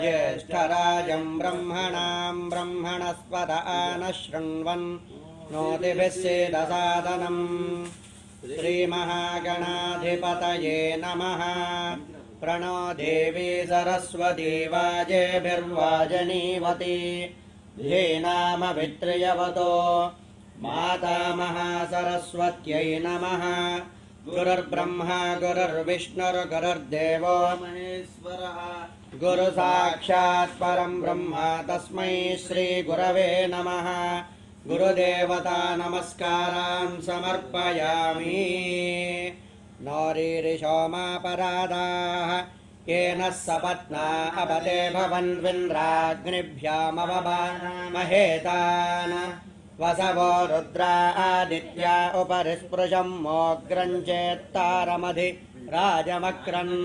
ज्येष्ठराजम् ब्रह्मणाम् ब्रह्मणस्पद न शृण्वन् नोतिभिश्चेदसादनम् श्रीमहागणाधिपतये नमः प्रणो देवी सरस्वती वाजेभिर्वाजनीवती धीनामभित्रयवतो मातामहा सरस्वत्यै नमः गुरुर्ब्रह्मा गुरुर्विष्णुर्गुरुर्देवो महेश्वरः गुरुसाक्षात् परम ब्रह्म तस्मै श्रीगुरवे नमः गुरुदेवता नमस्कारान् समर्पयामि नौरीरिशोमापराधाः येन सपत्ना अपते भवन्विन्द्राग्निभ्यामवबामहेतान् वसवो रुद्रा आदित्या उपरि स्पृशम् मोग्रञ्चेत्तारमधि राजमक्रन्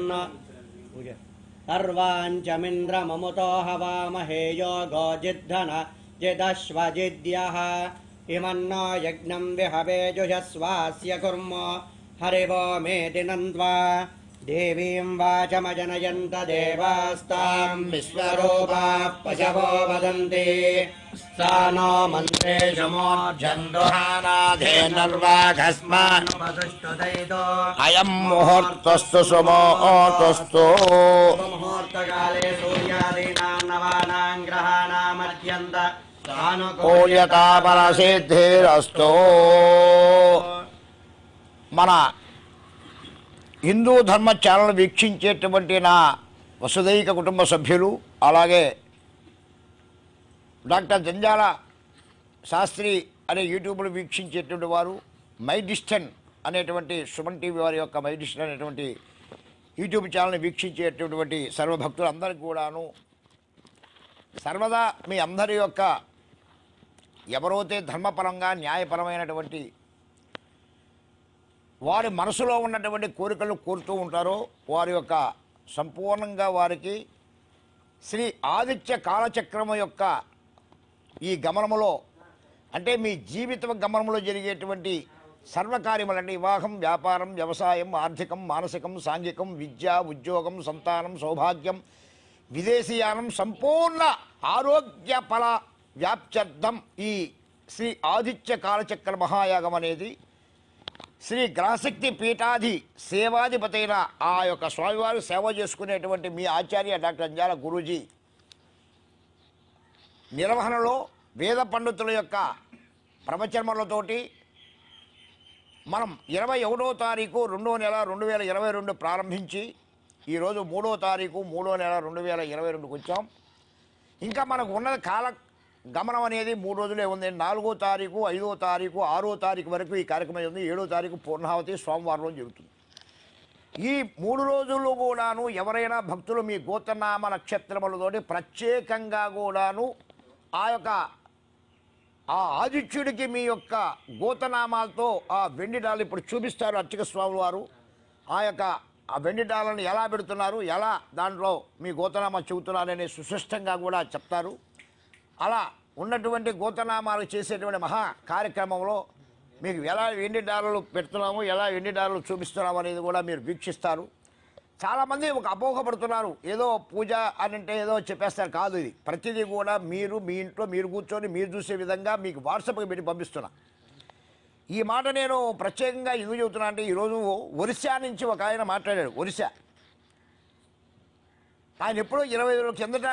सर्वाञ्चमिन्द्रममुतो ममुतो हवामहे योगो जिद्धन जिदश्वजिद्यः इमन्नो यज्ञम् विहवे जुहस्वास्य कुर्म हरिवो मेदिनन्द्वा। देवीं वाचमजनयन्त देवास्ताम् विश्वरूपाः पशवो वदन्ति सा नो मन्त्रे शमोर्जन्दुहानाधे नर्वाघस्मानुपतिष्ठदयितो अयम् मुहूर्तस्तु सुमो सुमोऽस्तु मुहूर्तकाले सूर्यादीनाम् नवानाम् ग्रहाणामत्यन्त सानुकूल्यतापरसिद्धिरस्तु मन హిందూ ధర్మ ఛానల్ వీక్షించేటువంటి నా వసుదైక కుటుంబ సభ్యులు అలాగే డాక్టర్ జంజాల శాస్త్రి అనే యూట్యూబ్ను వీక్షించేటువంటి వారు మై డిస్టన్ అనేటువంటి సుమన్ టీవీ వారి యొక్క మై డిస్టన్ అనేటువంటి యూట్యూబ్ ఛానల్ని వీక్షించేటటువంటి సర్వభక్తులందరికీ కూడాను సర్వదా మీ అందరి యొక్క ఎవరైతే ధర్మపరంగా న్యాయపరమైనటువంటి వారి మనసులో ఉన్నటువంటి కోరికలు కోరుతూ ఉంటారో వారి యొక్క సంపూర్ణంగా వారికి శ్రీ ఆదిత్య కాలచక్రమ యొక్క ఈ గమనములో అంటే మీ జీవిత గమనంలో జరిగేటువంటి సర్వకార్యములంటే వివాహం వ్యాపారం వ్యవసాయం ఆర్థికం మానసికం సాంఘికం విద్య ఉద్యోగం సంతానం సౌభాగ్యం విదేశీయానం సంపూర్ణ ఆరోగ్య ఫల వ్యాప్త్యర్థం ఈ శ్రీ ఆదిత్య కాలచక్ర మహాయాగం అనేది శ్రీ గ్రహశక్తి పీఠాధి సేవాధిపతైన ఆ యొక్క స్వామివారు సేవ చేసుకునేటువంటి మీ ఆచార్య డాక్టర్ అంజాల గురూజీ నిర్వహణలో వేద పండితుల యొక్క ప్రవచనములతోటి మనం ఇరవై ఒకటో తారీఖు రెండో నెల రెండు వేల ఇరవై రెండు ప్రారంభించి ఈరోజు మూడో తారీఖు మూడో నెల రెండు వేల ఇరవై రెండుకి వచ్చాం ఇంకా మనకు ఉన్నది కాల గమనం అనేది మూడు రోజులే ఉంది నాలుగో తారీఖు ఐదో తారీఖు ఆరో తారీఖు వరకు ఈ కార్యక్రమం ఉంది ఏడో తారీఖు పూర్ణావతి సోమవారం రోజు జరుగుతుంది ఈ మూడు రోజుల్లో కూడాను ఎవరైనా భక్తులు మీ గోతనామ నక్షత్రములతోటి ప్రత్యేకంగా కూడాను ఆ యొక్క ఆ ఆదిత్యుడికి మీ యొక్క గోతనామాలతో ఆ వెండి డాలు ఇప్పుడు చూపిస్తారు అర్చక స్వామి వారు ఆ యొక్క ఆ వెండి డాలను ఎలా పెడుతున్నారు ఎలా దాంట్లో మీ గోతనామా చెబుతున్నారనే సుస్పష్టంగా కూడా చెప్తారు అలా ఉన్నటువంటి గోతనామాలు చేసేటువంటి మహా కార్యక్రమంలో మీకు ఎలా వెండి డాలర్లు పెడుతున్నాము ఎలా వెండి డాలర్లు చూపిస్తున్నాము అనేది కూడా మీరు వీక్షిస్తారు చాలామంది ఒక అపోహపడుతున్నారు ఏదో పూజ అని అంటే ఏదో చెప్పేస్తారు కాదు ఇది ప్రతిదీ కూడా మీరు మీ ఇంట్లో మీరు కూర్చొని మీరు చూసే విధంగా మీకు వాట్సాప్కి పెట్టి పంపిస్తున్నా ఈ మాట నేను ప్రత్యేకంగా ఎందుకు చెబుతున్నా అంటే ఈరోజు ఒరిస్సా నుంచి ఒక ఆయన మాట్లాడాడు ఒరిస్సా ఆయన ఎప్పుడో ఇరవై రోజుల కిందట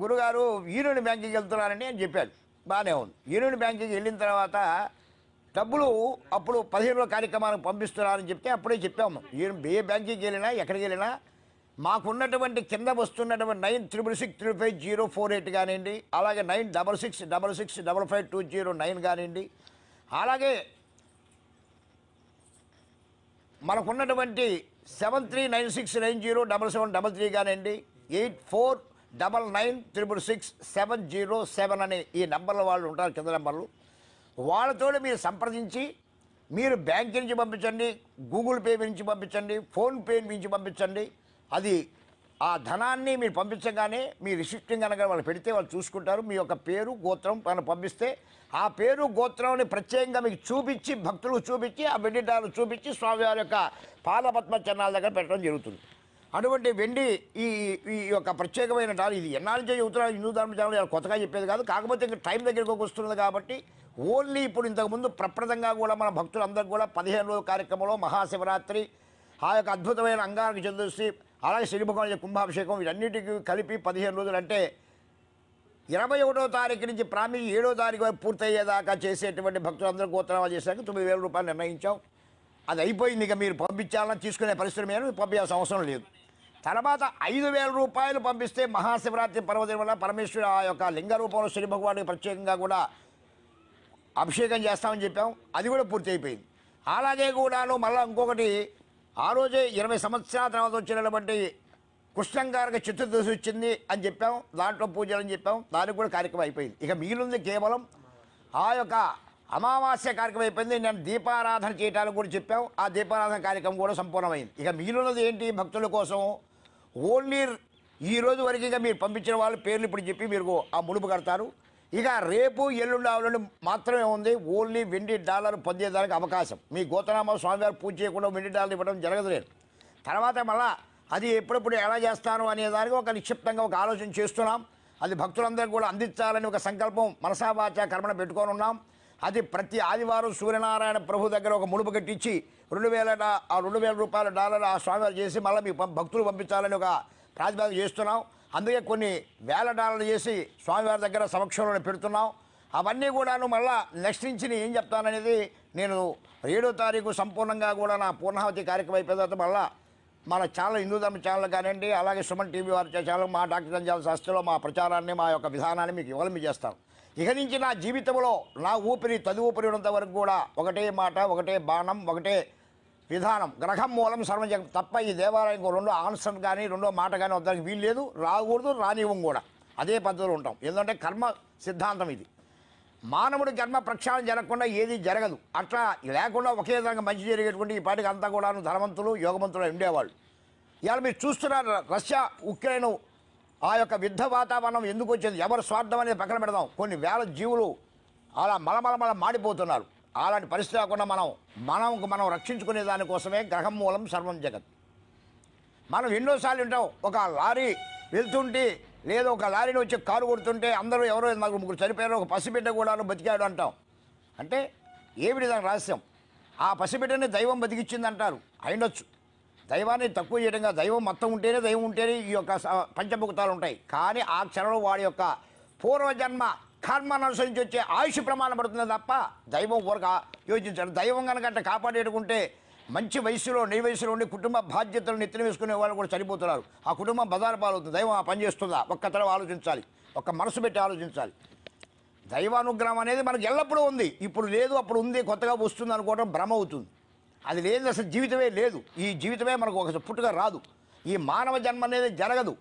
గురుగారు యూనియన్ బ్యాంక్కి వెళ్తున్నారని అని చెప్పాడు బాగానే ఉంది యూనియన్ బ్యాంక్కి వెళ్ళిన తర్వాత డబ్బులు అప్పుడు పదిహేనులో కార్యక్రమానికి పంపిస్తున్నారని చెప్తే అప్పుడే చెప్పాము ఏ బ్యాంకింగ్కి వెళ్ళినా ఎక్కడికి వెళ్ళినా మాకున్నటువంటి కింద వస్తున్నటువంటి nine triple six three five zero four eight కానివ్వండి అలాగే nine double six double six double five two zero nine కానివ్వండి అలాగే మనకున్నటువంటి seven three nine six nine zero double seven double three కానివ్వండి eight four double nine triple six seven zero seven అనే ఈ నెంబర్ల వాళ్ళు ఉంటారు కింద నెంబర్లు వాళ్ళతో మీరు సంప్రదించి మీరు బ్యాంక్ నుంచి పంపించండి గూగుల్ పే నుంచి పంపించండి ఫోన్పే నుంచి పంపించండి అది ఆ ధనాన్ని మీరు పంపించగానే మీ రిసిప్టింగ్ అనగా వాళ్ళు పెడితే వాళ్ళు చూసుకుంటారు మీ యొక్క పేరు గోత్రం మనం పంపిస్తే ఆ పేరు గోత్రంని ప్రత్యేకంగా మీకు చూపించి భక్తులకు చూపించి ఆ వెడ్డిదారులు చూపించి స్వామివారి యొక్క పాదపద్మ చన్నాల దగ్గర పెట్టడం జరుగుతుంది అటువంటి వెండి ఈ ఈ యొక్క ప్రత్యేకమైన డాల్ ఇది ఎన్నాళ్ళు చేసి ఉత్తరాలు హిందూ ధర్మ ఛానల్ కొత్తగా చెప్పేది కాదు కాకపోతే ఇంకా టైం దగ్గరికి వస్తున్నది కాబట్టి ఓన్లీ ఇప్పుడు ఇంతకుముందు ప్రప్రదంగా కూడా మన భక్తులందరికీ కూడా పదిహేను రోజుల కార్యక్రమంలో మహాశివరాత్రి ఆ యొక్క అద్భుతమైన అంగారక చంద్రశ్రీ అలాగే శ్రీ భగవాన్ కుంభాభిషేకం వీటన్నిటికీ కలిపి పదిహేను రోజులు అంటే ఇరవై ఒకటో తారీఖు నుంచి ప్రామి ఏడో తారీఖు వరకు పూర్తయ్యేదాకా చేసేటువంటి భక్తులందరూ గోత్రాలు చేశాక తొమ్మిది వేల రూపాయలు నిర్ణయించాం అది అయిపోయింది ఇక మీరు పంపించాలని తీసుకునే పరిస్థితి మీద పంపించాల్సిన అవసరం లేదు తర్వాత ఐదు వేల రూపాయలు పంపిస్తే మహాశివరాత్రి పర్వదిన వల్ల పరమేశ్వరుడు ఆ యొక్క లింగ రూపంలో శ్రీ భగవానుడికి ప్రత్యేకంగా కూడా అభిషేకం చేస్తామని చెప్పాం అది కూడా పూర్తి అయిపోయింది అలాగే కూడా మళ్ళీ ఇంకొకటి ఆ రోజే ఇరవై సంవత్సరాల తర్వాత వచ్చినటువంటి కృష్ణంగారికి చతుర్దశి వచ్చింది అని చెప్పాం దాంట్లో పూజలు అని చెప్పాం దానికి కూడా కార్యక్రమం అయిపోయింది ఇక మిగిలింది కేవలం ఆ యొక్క అమావాస్య కార్యక్రమం అయిపోయింది నేను దీపారాధన చేయటానికి కూడా చెప్పాం ఆ దీపారాధన కార్యక్రమం కూడా సంపూర్ణమైంది ఇక మిగిలినది ఏంటి భక్తుల కోసం ఓన్లీ ఈ రోజు వరకు ఇంకా మీరు పంపించిన వాళ్ళ పేర్లు ఇప్పుడు చెప్పి మీరు ఆ ముడుపు కడతారు ఇక రేపు ఎల్లుండి ఆవులను మాత్రమే ఉంది ఓన్లీ వెండి డాలర్ పొందేదానికి అవకాశం మీ గోతనామ స్వామివారు పూజ చేయకుండా వెండి డాలర్ ఇవ్వడం లేదు తర్వాత మళ్ళా అది ఎప్పుడెప్పుడు ఎలా చేస్తాను అనేదానికి ఒక నిక్షిప్తంగా ఒక ఆలోచన చేస్తున్నాం అది భక్తులందరికీ కూడా అందించాలని ఒక సంకల్పం మనసావాచ కర్మను పెట్టుకొని ఉన్నాం అది ప్రతి ఆదివారం సూర్యనారాయణ ప్రభు దగ్గర ఒక ముడుపు కట్టించి రెండు వేల ఆ రెండు వేల రూపాయల డాలర్ ఆ స్వామివారు చేసి మళ్ళీ మీ భక్తులు పంపించాలని ఒక ప్రాతిపాదన చేస్తున్నాం అందుకే కొన్ని వేల డాలర్లు చేసి స్వామివారి దగ్గర సమక్షంలో పెడుతున్నాం అవన్నీ కూడాను మళ్ళా నెక్స్ట్ నుంచి నేను ఏం చెప్తాననేది నేను ఏడో తారీఖు సంపూర్ణంగా కూడా నా పూర్ణావతి కార్యక్రమం అయిపోయిన తర్వాత మళ్ళా మన ఛానల్ హిందూ ధర్మ ఛానల్ కానివ్వండి అలాగే సుమన్ టీవీ వారి ఛానల్ మా డాక్టర్ అంజాల శాస్త్రిలో మా ప్రచారాన్ని మా యొక్క విధానాన్ని మీకు ఇవ్వాలి చేస్తాను ఇక నుంచి నా జీవితంలో నా ఊపిరి తదువు ఊపిరి ఉన్నంత వరకు కూడా ఒకటే మాట ఒకటే బాణం ఒకటే విధానం గ్రహం మూలం సర్వజం తప్ప ఈ దేవాలయం రెండో ఆన్సర్ కానీ రెండో మాట కానీ వద్దడానికి వీలు లేదు రాకూడదు రానివ్వం కూడా అదే పద్ధతిలో ఉంటాం ఎందుకంటే కర్మ సిద్ధాంతం ఇది మానవుడు కర్మ ప్రక్షాళన జరగకుండా ఏది జరగదు అట్లా లేకుండా ఒకే విధంగా మంచి జరిగేటువంటి ఈ పాటికి అంతా కూడా ధనవంతులు యోగవంతులు ఉండేవాళ్ళు ఇవాళ మీరు చూస్తున్నారు రష్యా ఉక్రెయిన్ ఆ యొక్క యుద్ధ వాతావరణం ఎందుకు వచ్చింది ఎవరు స్వార్థం అనేది పక్కన పెడదాం కొన్ని వేల జీవులు అలా మలమలమల మాడిపోతున్నారు అలాంటి పరిస్థితి రాకుండా మనం మనం మనం రక్షించుకునే దానికోసమే గ్రహం మూలం సర్వం జగత్ మనం ఎన్నోసార్లు ఉంటాం ఒక లారీ వెళ్తుంటే లేదు ఒక లారీని వచ్చి కారు కొడుతుంటే అందరూ ఎవరో నాకు ముగ్గురు చనిపోయారు ఒక పసిబిడ్డ కూడా బతికాడు అంటాం అంటే ఏమిటి దాని రహస్యం ఆ పసిబిడ్డని దైవం బతికిచ్చిందంటారు అయినొచ్చు దైవాన్ని తక్కువ చేయడంగా దైవం మొత్తం ఉంటేనే దైవం ఉంటేనే ఈ యొక్క పంచభుక్తాలు ఉంటాయి కానీ ఆ క్షణంలో వాడి యొక్క పూర్వజన్మ కర్మ అనుసరించి వచ్చే ఆయుష్ ప్రమాణం పడుతుంది తప్ప దైవం ఊరక యోచించాడు దైవం కనుక కాపాడేటుకుంటే మంచి వయసులో నీ వయసులో ఉండి కుటుంబ బాధ్యతలు నెత్తిన వేసుకునే వాళ్ళు కూడా చనిపోతున్నారు ఆ కుటుంబం బదారు పాలవుతుంది దైవం ఆ పని చేస్తుందా ఒక్క తరం ఆలోచించాలి ఒక్క మనసు పెట్టి ఆలోచించాలి దైవానుగ్రహం అనేది మనకు ఎల్లప్పుడూ ఉంది ఇప్పుడు లేదు అప్పుడు ఉంది కొత్తగా వస్తుంది అనుకోవడం భ్రమ అవుతుంది అది లేదు అసలు జీవితమే లేదు ఈ జీవితమే మనకు ఒక పుట్టుగా రాదు ఈ మానవ జన్మ అనేది జరగదు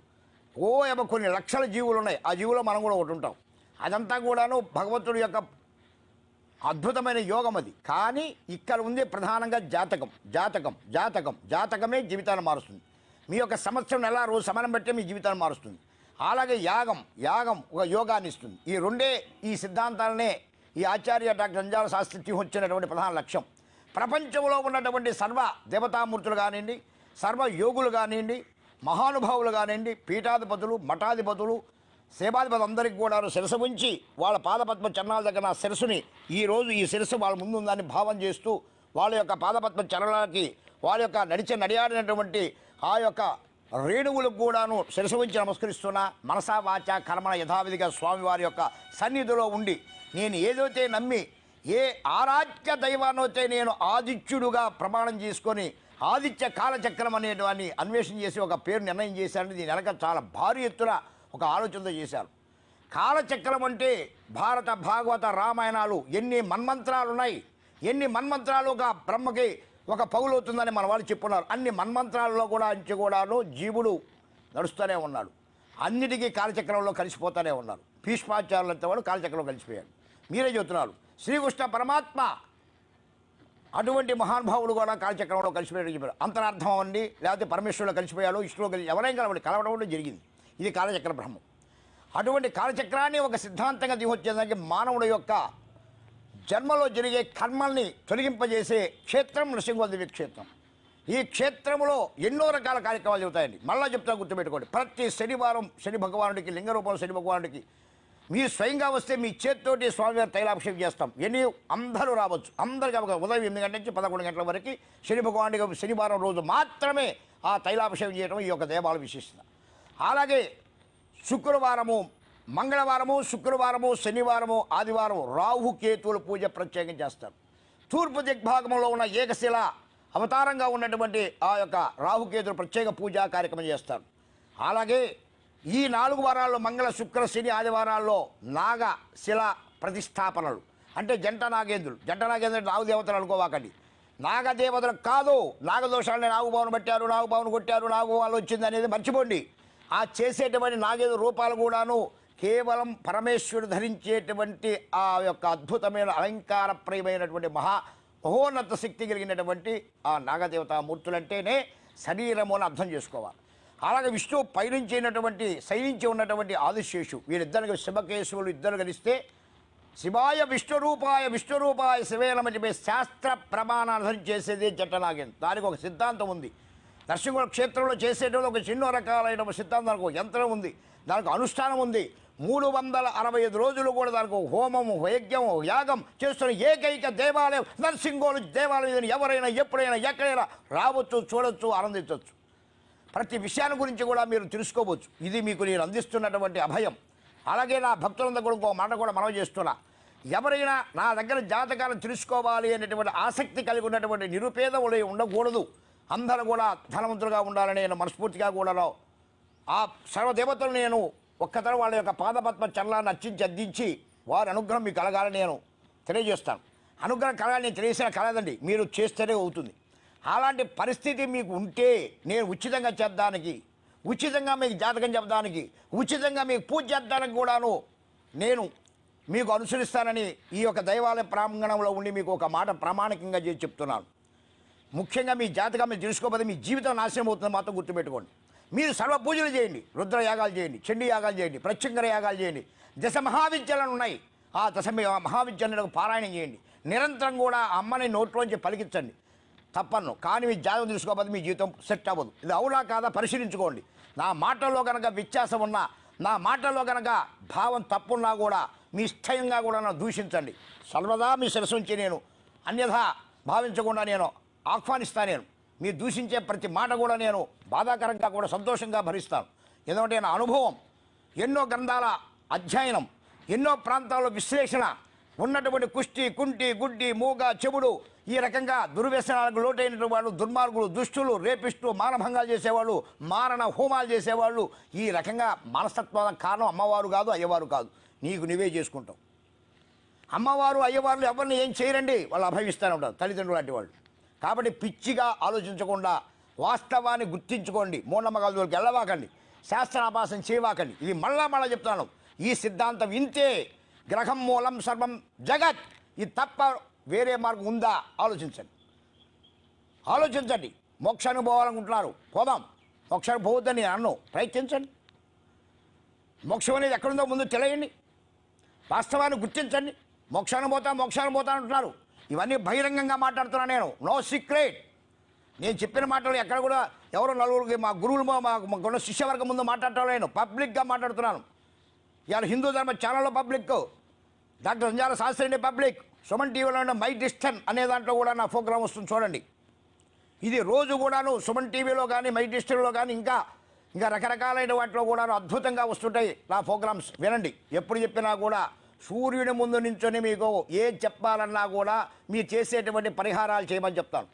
ఓ ఏమో కొన్ని లక్షల జీవులు ఉన్నాయి ఆ జీవులో మనం కూడా ఒకటి ఉంటాం అదంతా కూడాను భగవంతుడి యొక్క అద్భుతమైన యోగం అది కానీ ఇక్కడ ఉంది ప్రధానంగా జాతకం జాతకం జాతకం జాతకమే జీవితాన్ని మారుస్తుంది మీ యొక్క సమస్యను ఎలా రోజు సమయం పెట్టే మీ జీవితాన్ని మారుస్తుంది అలాగే యాగం యాగం ఒక యోగాన్ని ఇస్తుంది ఈ రెండే ఈ సిద్ధాంతాలనే ఈ ఆచార్య డాక్టర్ అంజాల శాస్త్రి వచ్చినటువంటి ప్రధాన లక్ష్యం ప్రపంచంలో ఉన్నటువంటి సర్వ దేవతామూర్తులు కానివ్వండి సర్వ యోగులు కానివ్వండి మహానుభావులు కానివ్వండి పీఠాధిపతులు మఠాధిపతులు సేవాధిపతి అందరికీ కూడా శిరసు ఉంచి వాళ్ళ పాదపద్మ చరణాల దగ్గర నా శిరసుని ఈరోజు ఈ శిరసు వాళ్ళ ముందు ఉందని భావం చేస్తూ వాళ్ళ యొక్క పాదపద్మ చరణాలకి వాళ్ళ యొక్క నడిచే నడియాడినటువంటి ఆ యొక్క రేణువులకు కూడాను శిరసు ఉంచి నమస్కరిస్తున్న మనసా వాచ కర్మ యథావిధిగా స్వామివారి యొక్క సన్నిధిలో ఉండి నేను ఏదైతే నమ్మి ఏ ఆరాధ్య దైవానోతే నేను ఆదిత్యుడుగా ప్రమాణం చేసుకొని ఆదిత్య కాలచక్రం అనేటువంటి అన్వేషణ చేసి ఒక పేరు నిర్ణయం చేశారని దీని వెనక చాలా భారీ ఎత్తున ఒక ఆలోచనతో చేశారు కాలచక్రం అంటే భారత భాగవత రామాయణాలు ఎన్ని మన్మంత్రాలు ఉన్నాయి ఎన్ని మన్మంత్రాలుగా బ్రహ్మకి ఒక పగులవుతుందని మన వాళ్ళు చెప్పున్నారు అన్ని మన్మంత్రాలలో కూడా అంచు కూడాను జీవుడు నడుస్తూనే ఉన్నాడు అన్నిటికీ కాలచక్రంలో కలిసిపోతూనే ఉన్నారు భీష్మాచారులంతా వాళ్ళు కాలచక్రంలో కలిసిపోయాడు మీరే చెబుతున్నారు శ్రీకృష్ణ పరమాత్మ అటువంటి మహానుభావులు కూడా కాలచక్రంలో కలిసిపోయాడు చెప్పారు అంతరార్థం అవ్వండి లేకపోతే పరమేశ్వరులో కలిసిపోయాడు ఇష్టలో కలిసి ఎవరైనా కలవండి కలవడం జరిగింది ఇది కాలచక్ర బ్రహ్మం అటువంటి కాలచక్రాన్ని ఒక సిద్ధాంతంగా దిగొచ్చేదానికి మానవుడు యొక్క జన్మలో జరిగే కర్మల్ని తొలగింపజేసే క్షేత్రం నృసింహదేవి క్షేత్రం ఈ క్షేత్రంలో ఎన్నో రకాల కార్యక్రమాలు జరుగుతాయండి మళ్ళీ చెప్తా గుర్తుపెట్టుకోండి ప్రతి శనివారం శని భగవానుడికి లింగరూపంలో శని భగవానుడికి మీరు స్వయంగా వస్తే మీ చేతితోటి స్వామివారి తైలాభిషేకం చేస్తాం ఎన్ని అందరూ రావచ్చు అందరికీ అవకాశం ఉదయం ఎనిమిది గంటల నుంచి పదకొండు గంటల వరకు శని భగవాను శనివారం రోజు మాత్రమే ఆ తైలాభిషేకం చేయడం ఈ యొక్క దేవాల విశిష్టత అలాగే శుక్రవారము మంగళవారము శుక్రవారము శనివారము ఆదివారం రాహుకేతువుల పూజ ప్రత్యేకం చేస్తారు తూర్పు దిగ్భాగంలో ఉన్న ఏకశిల అవతారంగా ఉన్నటువంటి ఆ యొక్క రాహుకేతులు ప్రత్యేక పూజా కార్యక్రమం చేస్తారు అలాగే ఈ నాలుగు వారాల్లో మంగళ శుక్ర శని ఆదివారాల్లో నాగ శిల ప్రతిష్టాపనలు అంటే జంట నాగేంద్రులు జంట నాగేంద్రులు దేవతలు అనుకోవాకండి నాగదేవతలు కాదు నాగదోషాలని నాగుభావన పెట్టారు నాగుభావన కొట్టారు నాగుభావాలు వచ్చింది అనేది మర్చిపోండి ఆ చేసేటువంటి నాగేంద్ర రూపాలు కూడాను కేవలం పరమేశ్వరుడు ధరించేటువంటి ఆ యొక్క అద్భుతమైన అలంకారప్రియమైనటువంటి మహా మహోన్నత శక్తి కలిగినటువంటి ఆ నాగదేవత మూర్తులంటేనే శరీరమును అర్థం చేసుకోవాలి అలాగే విష్ణువు పయనించినటువంటి శైలించి ఉన్నటువంటి ఆదిశేషు వీరిద్దరికి శివకేశవులు ఇద్దరు కలిస్తే శివాయ విష్ణురూపాయ విష్ణురూపాయ శివేలం అని శాస్త్ర ప్రమాణార్థం చేసేది జట్టనాగేన్ దానికి ఒక సిద్ధాంతం ఉంది నరసింహ క్షేత్రంలో చేసేటువంటి ఒక చిన్న రకాలైన సిద్ధాంతానికి ఒక యంత్రం ఉంది దానికి అనుష్ఠానం ఉంది మూడు వందల అరవై ఐదు రోజులు కూడా దానికి హోమం యజ్ఞం యాగం చేస్తున్న ఏకైక దేవాలయం నర్సింగోలు దేవాలయం ఎవరైనా ఎప్పుడైనా ఎక్కడైనా రావచ్చు చూడొచ్చు ఆనందించవచ్చు ప్రతి విషయాన్ని గురించి కూడా మీరు తెలుసుకోవచ్చు ఇది మీకు నేను అందిస్తున్నటువంటి అభయం అలాగే నా భక్తులందరూ కూడా ఒక మాట కూడా మనం చేస్తున్నా ఎవరైనా నా దగ్గర జాతకాలను తెలుసుకోవాలి అనేటువంటి ఆసక్తి కలిగి ఉన్నటువంటి నిరుపేదములు ఉండకూడదు అందరూ కూడా ధనవంతులుగా ఉండాలని నేను మనస్ఫూర్తిగా కూడా ఆ సర్వదేవతలు నేను ఒక్కతరం వాళ్ళ యొక్క పాదపద్మ చల్లాన్ని అర్చించి అందించి వారి అనుగ్రహం మీకు కలగాలని నేను తెలియజేస్తాను అనుగ్రహం కలగాలని నేను తెలియసిన కలదండి మీరు చేస్తేనే అవుతుంది అలాంటి పరిస్థితి మీకు ఉంటే నేను ఉచితంగా చెప్పడానికి ఉచితంగా మీకు జాతకం చెప్పడానికి ఉచితంగా మీకు పూజ చేద్దానికి కూడాను నేను మీకు అనుసరిస్తానని ఈ యొక్క దైవాలయ ప్రాంగణంలో ఉండి మీకు ఒక మాట ప్రామాణికంగా చేసి చెప్తున్నాను ముఖ్యంగా మీ జాతకం మీరు తెలుసుకోకపోతే మీ జీవితం నాశనం అవుతుంది మాత్రం గుర్తుపెట్టుకోండి మీరు సర్వ పూజలు చేయండి రుద్ర యాగాలు చేయండి చండీ యాగాలు చేయండి ప్రత్యంగర యాగాలు చేయండి దశ మహావిద్యాలను ఉన్నాయి ఆ దశ మహావిద్యాలకు పారాయణం చేయండి నిరంతరం కూడా అమ్మని నోట్లోంచి పలికించండి తప్పన్ను కానీ మీ జాతకం తీసుకోకపోతే మీ జీవితం సెట్ అవ్వదు ఇది అవునా కాదా పరిశీలించుకోండి నా మాటల్లో కనుక వ్యత్యాసం ఉన్నా నా మాటల్లో కనుక భావం తప్పున్నా కూడా మీ ఇష్టంగా కూడా నన్ను దూషించండి సర్వదా మీ శిరసు ఉంచి నేను అన్యథా భావించకుండా నేను ఆహ్వానిస్తాను నేను మీరు దూషించే ప్రతి మాట కూడా నేను బాధాకరంగా కూడా సంతోషంగా భరిస్తాను ఎందుకంటే నా అనుభవం ఎన్నో గ్రంథాల అధ్యయనం ఎన్నో ప్రాంతాల్లో విశ్లేషణ ఉన్నటువంటి కుష్టి కుంటి గుడ్డి మూగ చెబుడు ఈ రకంగా దుర్వ్యసనాలకు లోటైన వాళ్ళు దుర్మార్గులు దుష్టులు రేపిస్టులు మానభంగాలు చేసేవాళ్ళు మారణ హోమాలు చేసేవాళ్ళు ఈ రకంగా మనస్తత్వం కారణం అమ్మవారు కాదు అయ్యవారు కాదు నీకు నువ్వే చేసుకుంటావు అమ్మవారు అయ్యవారు ఎవరిని ఏం చేయరండి వాళ్ళు అభవిస్తూనే ఉంటారు తల్లిదండ్రులు లాంటి వాళ్ళు కాబట్టి పిచ్చిగా ఆలోచించకుండా వాస్తవాన్ని గుర్తించుకోండి మూఢనమ్మకాల జోలికి వెళ్ళవాకండి శాస్త్రాభాసం చేయవాకండి ఇది మళ్ళా మళ్ళా చెప్తాను ఈ సిద్ధాంతం ఇంతే గ్రహం మూలం సర్వం జగత్ ఇది తప్ప వేరే మార్గం ఉందా ఆలోచించండి ఆలోచించండి మోక్షానికి పోవాలనుకుంటున్నారు పోదాం మోక్షానికి పోవద్దని నేను అన్ను ప్రయత్నించండి మోక్షం అనేది ఎక్కడుందో ముందు తెలియండి వాస్తవాన్ని గుర్తించండి మోక్షాన్ని పోతా మోక్షాన్ని పోతా అంటున్నారు ఇవన్నీ బహిరంగంగా మాట్లాడుతున్నా నేను నో సీక్రెట్ నేను చెప్పిన మాటలు ఎక్కడ కూడా ఎవరో నలుగురికి మా గురువులు మాకున్న శిష్యవర్గం ముందు మాట్లాడటం నేను పబ్లిక్గా మాట్లాడుతున్నాను ఇవాళ హిందూ ధర్మ ఛానల్లో public doctor Sanjala Shastri public Suman టీవీలో ఉన్న మై డిస్టన్ అనే దాంట్లో కూడా నా ఫోగ్రామ్ వస్తుంది చూడండి ఇది రోజు కూడాను సుమన్ టీవీలో కానీ మై డిస్టన్లో కానీ ఇంకా ఇంకా రకరకాలైన వాటిలో కూడా అద్భుతంగా వస్తుంటాయి నా ప్రోగ్రామ్స్ వినండి ఎప్పుడు చెప్పినా కూడా సూర్యుని ముందు నుంచొని మీకు ఏం చెప్పాలన్నా కూడా మీరు చేసేటువంటి పరిహారాలు చేయమని చెప్తాను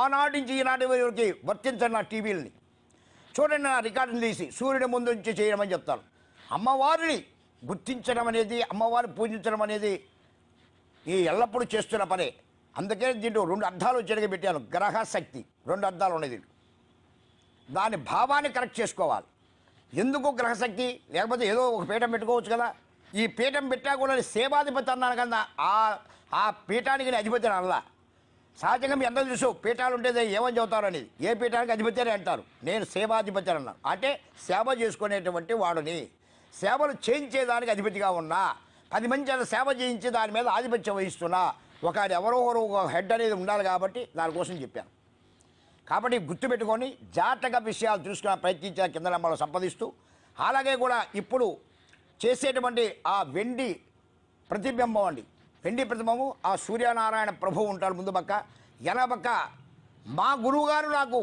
ఆనాటి నుంచి ఈనాటి వరకు వర్తించండి నా టీవీలని చూడండి నా రికార్డుని తీసి సూర్యుని ముందు నుంచి చేయమని చెప్తాను అమ్మవారిని గుర్తించడం అనేది అమ్మవారిని పూజించడం అనేది ఈ ఎల్లప్పుడూ చేస్తున్న పనే అందుకే దీంట్లో రెండు అర్థాలు జరగ పెట్టాను గ్రహ శక్తి రెండు అర్థాలు ఉన్నాయి దాని భావాన్ని కరెక్ట్ చేసుకోవాలి ఎందుకు గ్రహశక్తి లేకపోతే ఏదో ఒక పీఠం పెట్టుకోవచ్చు కదా ఈ పీఠం పెట్టా కూడా సేవాధిపతి అన్నాను కదా ఆ ఆ పీఠానికి అధిపతి అలా సహజంగా మీ అందరూ చూసు పీఠాలు ఉంటే ఏమని చదువుతారు అనేది ఏ పీఠానికి అధిపతి అని అంటారు నేను సేవాధిపతి అన్నాను అంటే సేవ చేసుకునేటువంటి వాడిని సేవలు చేయించేదానికి అధిపతిగా ఉన్నా పది మంది చేత సేవ చేయించి దాని మీద ఆధిపత్యం వహిస్తున్నా ఒక ఎవరో ఒకరు ఒక హెడ్ అనేది ఉండాలి కాబట్టి దానికోసం చెప్పాను కాబట్టి గుర్తుపెట్టుకొని జాతక విషయాలు చూసుకున్న ప్రయత్నించిన కింద మనం సంపాదిస్తూ అలాగే కూడా ఇప్పుడు చేసేటువంటి ఆ వెండి ప్రతిబింబం అండి వెండి ప్రతిబింబము ఆ సూర్యనారాయణ ప్రభు ఉంటాడు ముందు పక్క పక్క మా గురువుగారు నాకు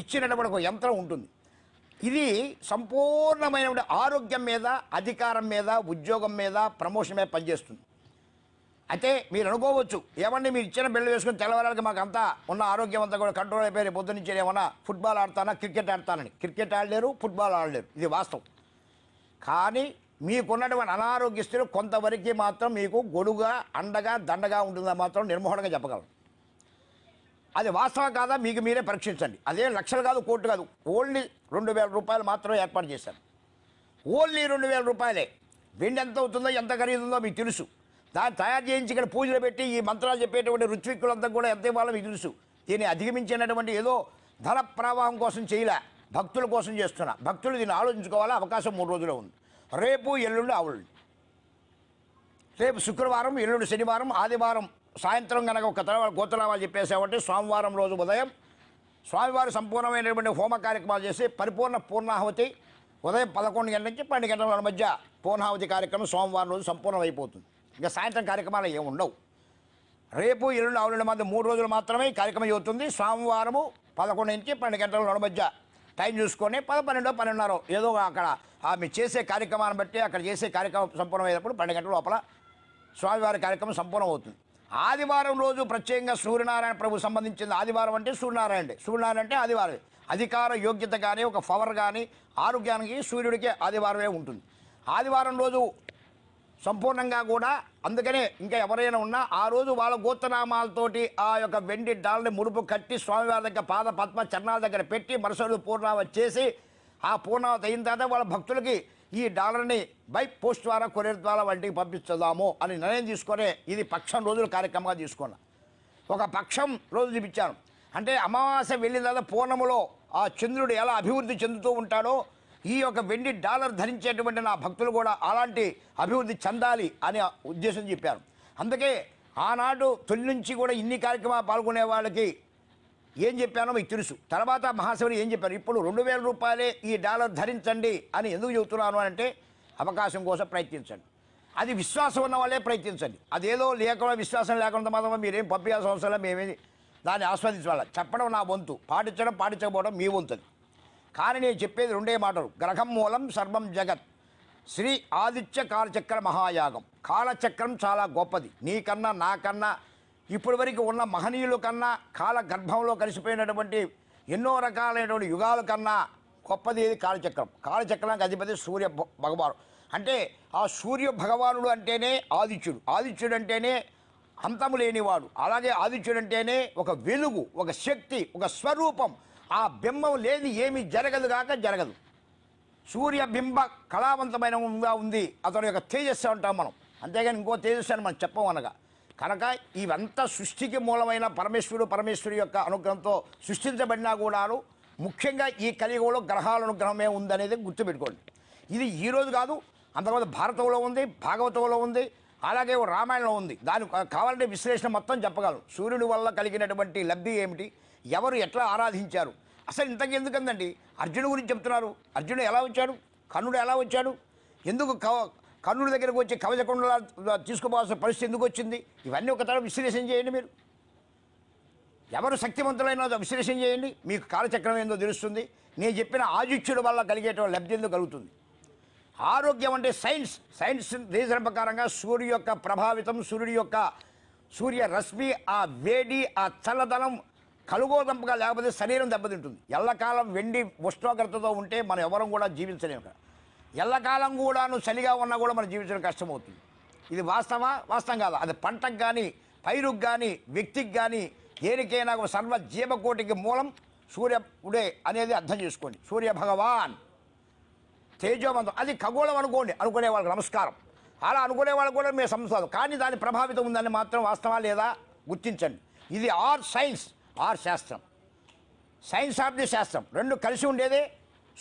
ఇచ్చినటువంటి ఒక యంత్రం ఉంటుంది ఇది సంపూర్ణమైన ఆరోగ్యం మీద అధికారం మీద ఉద్యోగం మీద ప్రమోషన్ మీద పనిచేస్తుంది అయితే మీరు అనుకోవచ్చు ఏమండి మీరు ఇచ్చిన బిల్లు వేసుకుని తెల్లవారికి మాకు అంతా ఉన్న ఆరోగ్యం అంతా కూడా కంట్రోల్ అయిపోయి పొద్దు నుంచి ఏమన్నా ఫుట్బాల్ ఆడతానా క్రికెట్ ఆడతానని క్రికెట్ ఆడలేరు ఫుట్బాల్ ఆడలేరు ఇది వాస్తవం కానీ మీకున్నటువంటి అనారోగ్య స్థితిలో కొంతవరకు మాత్రం మీకు గొడుగా అండగా దండగా ఉంటుందని మాత్రం నిర్మోహంగా చెప్పగలను అది వాస్తవం కాదా మీకు మీరే పరీక్షించండి అదే లక్షలు కాదు కోట్లు కాదు ఓన్లీ రెండు వేల రూపాయలు మాత్రమే ఏర్పాటు చేశారు ఓన్లీ రెండు వేల రూపాయలే వెండి ఎంత అవుతుందో ఎంత ఖరీదుందో మీకు తెలుసు దాన్ని తయారు చేయించి ఇక్కడ పూజలు పెట్టి ఈ మంత్రాలు చెప్పేటువంటి రుచివిక్కులంతా కూడా ఎంత ఇవ్వాలో మీకు తెలుసు దీన్ని అధిగమించినటువంటి ఏదో ధన ప్రవాహం కోసం చేయలే భక్తుల కోసం చేస్తున్నా భక్తులు దీన్ని ఆలోచించుకోవాలి అవకాశం మూడు రోజులు ఉంది రేపు ఎల్లుండి ఆవులు రేపు శుక్రవారం ఎల్లుండి శనివారం ఆదివారం సాయంత్రం కనుక ఒక తర్వాత గోత్రనామాలు చెప్పేసామంటే సోమవారం రోజు ఉదయం స్వామివారి సంపూర్ణమైనటువంటి హోమ కార్యక్రమాలు చేసి పరిపూర్ణ పూర్ణాహుతి ఉదయం పదకొండు గంటల నుంచి పన్నెండు గంటల మధ్య పూర్ణాహుతి కార్యక్రమం సోమవారం రోజు సంపూర్ణం అయిపోతుంది ఇంకా సాయంత్రం కార్యక్రమాలు ఏమి ఉండవు రేపు ఆరు ఆవుల మధ్య మూడు రోజులు మాత్రమే కార్యక్రమం అవుతుంది సోమవారము పదకొండు నుంచి పన్నెండు గంటల మధ్య టైం చూసుకొని పద పన్నెండో పన్నెండున్నర ఏదో అక్కడ ఆమె చేసే కార్యక్రమాన్ని బట్టి అక్కడ చేసే కార్యక్రమం సంపూర్ణమైనప్పుడు పన్నెండు గంటల లోపల స్వామివారి కార్యక్రమం సంపూర్ణం అవుతుంది ఆదివారం రోజు ప్రత్యేకంగా సూర్యనారాయణ ప్రభు సంబంధించింది ఆదివారం అంటే సూర్యనారాయణ సూర్యనారాయణ అంటే ఆదివారం అధికార యోగ్యత కానీ ఒక పవర్ కానీ ఆరోగ్యానికి సూర్యుడికి ఆదివారమే ఉంటుంది ఆదివారం రోజు సంపూర్ణంగా కూడా అందుకనే ఇంకా ఎవరైనా ఉన్నా ఆ రోజు వాళ్ళ గోత్రనామాలతోటి ఆ యొక్క వెండి డాల్ని ముడుపు కట్టి స్వామివారి దగ్గర పాద పద్మ చరణాల దగ్గర పెట్టి మరుసటి పూర్ణావతి చేసి ఆ పూర్ణావతి అయిన తర్వాత వాళ్ళ భక్తులకి ఈ డాలర్ని బై పోస్ట్ ద్వారా కొరియర్ ద్వారా వాటికి పంపించదాము అని నిర్ణయం తీసుకొని ఇది పక్షం రోజుల కార్యక్రమంగా తీసుకున్నా ఒక పక్షం రోజు చూపించాను అంటే అమావాస్య వెళ్ళిన తర్వాత పూర్ణములో ఆ చంద్రుడు ఎలా అభివృద్ధి చెందుతూ ఉంటాడో ఈ యొక్క వెండి డాలర్ ధరించేటువంటి నా భక్తులు కూడా అలాంటి అభివృద్ధి చెందాలి అనే ఉద్దేశం చెప్పారు అందుకే ఆనాడు తొలి నుంచి కూడా ఇన్ని కార్యక్రమాలు పాల్గొనే వాళ్ళకి ఏం చెప్పానో మీకు తెలుసు తర్వాత మహాశివుని ఏం చెప్పారు ఇప్పుడు రెండు వేల రూపాయలే ఈ డాలర్ ధరించండి అని ఎందుకు చెబుతున్నాను అంటే అవకాశం కోసం ప్రయత్నించండి అది విశ్వాసం ఉన్న వాళ్ళే ప్రయత్నించండి అదేదో లేకుండా విశ్వాసం లేకుండా మాత్రం మీరేం పంపించాల్సిన అవసరం మేమేది దాన్ని ఆస్వాదించాలి చెప్పడం నా వంతు పాటించడం పాటించకపోవడం మీ వంతుది కానీ నేను చెప్పేది రెండే మాటలు గ్రహం మూలం సర్వం జగత్ శ్రీ ఆదిత్య కాలచక్ర మహాయాగం కాలచక్రం చాలా గొప్పది నీకన్నా నాకన్నా ఇప్పటి వరకు ఉన్న మహనీయుల కన్నా కాల గర్భంలో కలిసిపోయినటువంటి ఎన్నో రకాలైనటువంటి యుగాల కన్నా గొప్పది ఏది కాలచక్రం కాలచక్రానికి అధిపతి సూర్య భగవాను అంటే ఆ సూర్య భగవానుడు అంటేనే ఆదిత్యుడు ఆదిత్యుడు అంటేనే అంతము లేనివాడు అలాగే ఆదిత్యుడు అంటేనే ఒక వెలుగు ఒక శక్తి ఒక స్వరూపం ఆ బింబం లేని ఏమి జరగదు కాక జరగదు సూర్యబింబ కళావంతమైన ఉంది అతని యొక్క తేజస్సు అంటాం మనం అంతేగాని ఇంకో తేజస్సు అని మనం చెప్పం అనగా కనుక ఇవంతా సృష్టికి మూలమైన పరమేశ్వరుడు పరమేశ్వరి యొక్క అనుగ్రహంతో సృష్టించబడినా కూడాను ముఖ్యంగా ఈ కలియుగంలో గ్రహాల అనుగ్రహమే ఉందనేది గుర్తుపెట్టుకోండి ఇది ఈరోజు కాదు అంతకుముందు భారతంలో ఉంది భాగవతంలో ఉంది అలాగే రామాయణంలో ఉంది దాని కావాలంటే విశ్లేషణ మొత్తం చెప్పగలను సూర్యుడి వల్ల కలిగినటువంటి లబ్ధి ఏమిటి ఎవరు ఎట్లా ఆరాధించారు అసలు ఇంతకు ఎందుకందండి అర్జును గురించి చెప్తున్నారు అర్జునుడు ఎలా వచ్చాడు కర్ణుడు ఎలా వచ్చాడు ఎందుకు కర్ణుడి దగ్గరకు వచ్చి కవచకుండా తీసుకోవాల్సిన పరిస్థితి ఎందుకు వచ్చింది ఇవన్నీ ఒక తరం విశ్లేషణ చేయండి మీరు ఎవరు శక్తివంతులైనా విశ్లేషణ చేయండి మీకు కాలచక్రం ఏందో తెలుస్తుంది నేను చెప్పిన ఆదిత్యుడు వల్ల కలిగేటం లబ్ధి ఎందుకు కలుగుతుంది ఆరోగ్యం అంటే సైన్స్ సైన్స్ రీజన్ ప్రకారంగా సూర్యు యొక్క ప్రభావితం సూర్యుడి యొక్క సూర్య రశ్మి ఆ వేడి ఆ చల్లదనం కలుగోదంపగా లేకపోతే శరీరం దెబ్బతింటుంది ఎల్లకాలం వెండి ఉష్ణోగ్రతతో ఉంటే మనం ఎవరం కూడా జీవించలేము ఎల్లకాలం కూడా నువ్వు చలిగా ఉన్నా కూడా మనం జీవించడం కష్టమవుతుంది ఇది వాస్తవా వాస్తవం కాదు అది పంటకు కానీ పైరుకు కానీ వ్యక్తికి కానీ దేనికైనా సర్వ జీవకోటికి మూలం సూర్య ఉడే అనేది అర్థం చేసుకోండి సూర్య భగవాన్ తేజోవంతం అది ఖగోళం అనుకోండి అనుకునే వాళ్ళకి నమస్కారం అలా అనుకునే వాళ్ళకి కూడా మీ సంస్థలు కానీ దాని ప్రభావితం ఉందని మాత్రం వాస్తవా లేదా గుర్తించండి ఇది ఆర్ సైన్స్ ఆర్ శాస్త్రం సైన్స్ ఆఫ్ ది శాస్త్రం రెండు కలిసి ఉండేదే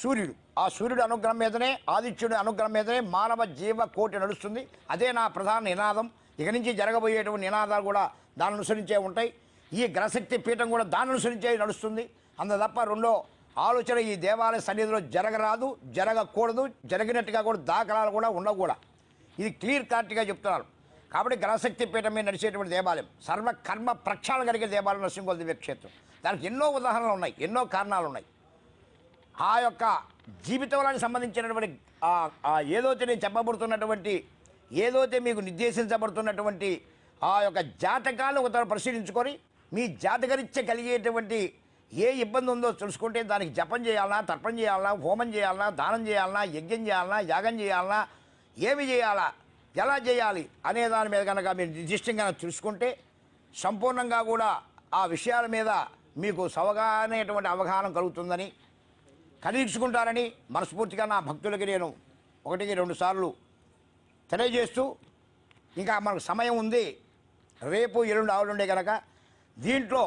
సూర్యుడు ఆ సూర్యుడు అనుగ్రహం మీదనే ఆదిత్యుడి అనుగ్రహం మీదనే మానవ జీవ కోటి నడుస్తుంది అదే నా ప్రధాన నినాదం ఇక నుంచి జరగబోయేటువంటి నినాదాలు కూడా దాని అనుసరించే ఉంటాయి ఈ గ్రహశక్తి పీఠం కూడా దాని అనుసరించే నడుస్తుంది అంత తప్ప రెండో ఆలోచన ఈ దేవాలయ సన్నిధిలో జరగరాదు జరగకూడదు జరిగినట్టుగా కూడా దాఖలాలు కూడా ఉండవు కూడా ఇది క్లియర్ కట్గా చెప్తున్నారు కాబట్టి గ్రహశక్తి పీఠం మీద నడిచేటువంటి దేవాలయం సర్వకర్మ ప్రక్షాళన కలిగే దేవాలయం నరసింహ క్షేత్రం దానికి ఎన్నో ఉదాహరణలు ఉన్నాయి ఎన్నో కారణాలు ఉన్నాయి ఆ యొక్క జీవితంలోకి సంబంధించినటువంటి ఏదైతే నేను చెప్పబడుతున్నటువంటి ఏదైతే మీకు నిర్దేశించబడుతున్నటువంటి ఆ యొక్క జాతకాలను ఒకసారి పరిశీలించుకొని మీ జాతకరీత్య కలిగేటువంటి ఏ ఇబ్బంది ఉందో తెలుసుకుంటే దానికి జపం చేయాలన్నా తర్పం చేయాలన్నా హోమం చేయాలన్నా దానం చేయాలన్నా యజ్ఞం చేయాలన్నా యాగం చేయాలన్నా ఏమి చేయాలా ఎలా చేయాలి అనే దాని మీద కనుక మీరు నిర్దిష్టంగా చూసుకుంటే సంపూర్ణంగా కూడా ఆ విషయాల మీద మీకు సవగానేటువంటి అవగాహన కలుగుతుందని కలిగించుకుంటారని మనస్ఫూర్తిగా నా భక్తులకి నేను ఒకటికి రెండు సార్లు తెలియజేస్తూ ఇంకా మనకు సమయం ఉంది రేపు ఎల్లుండి ఆవులుండే కనుక దీంట్లో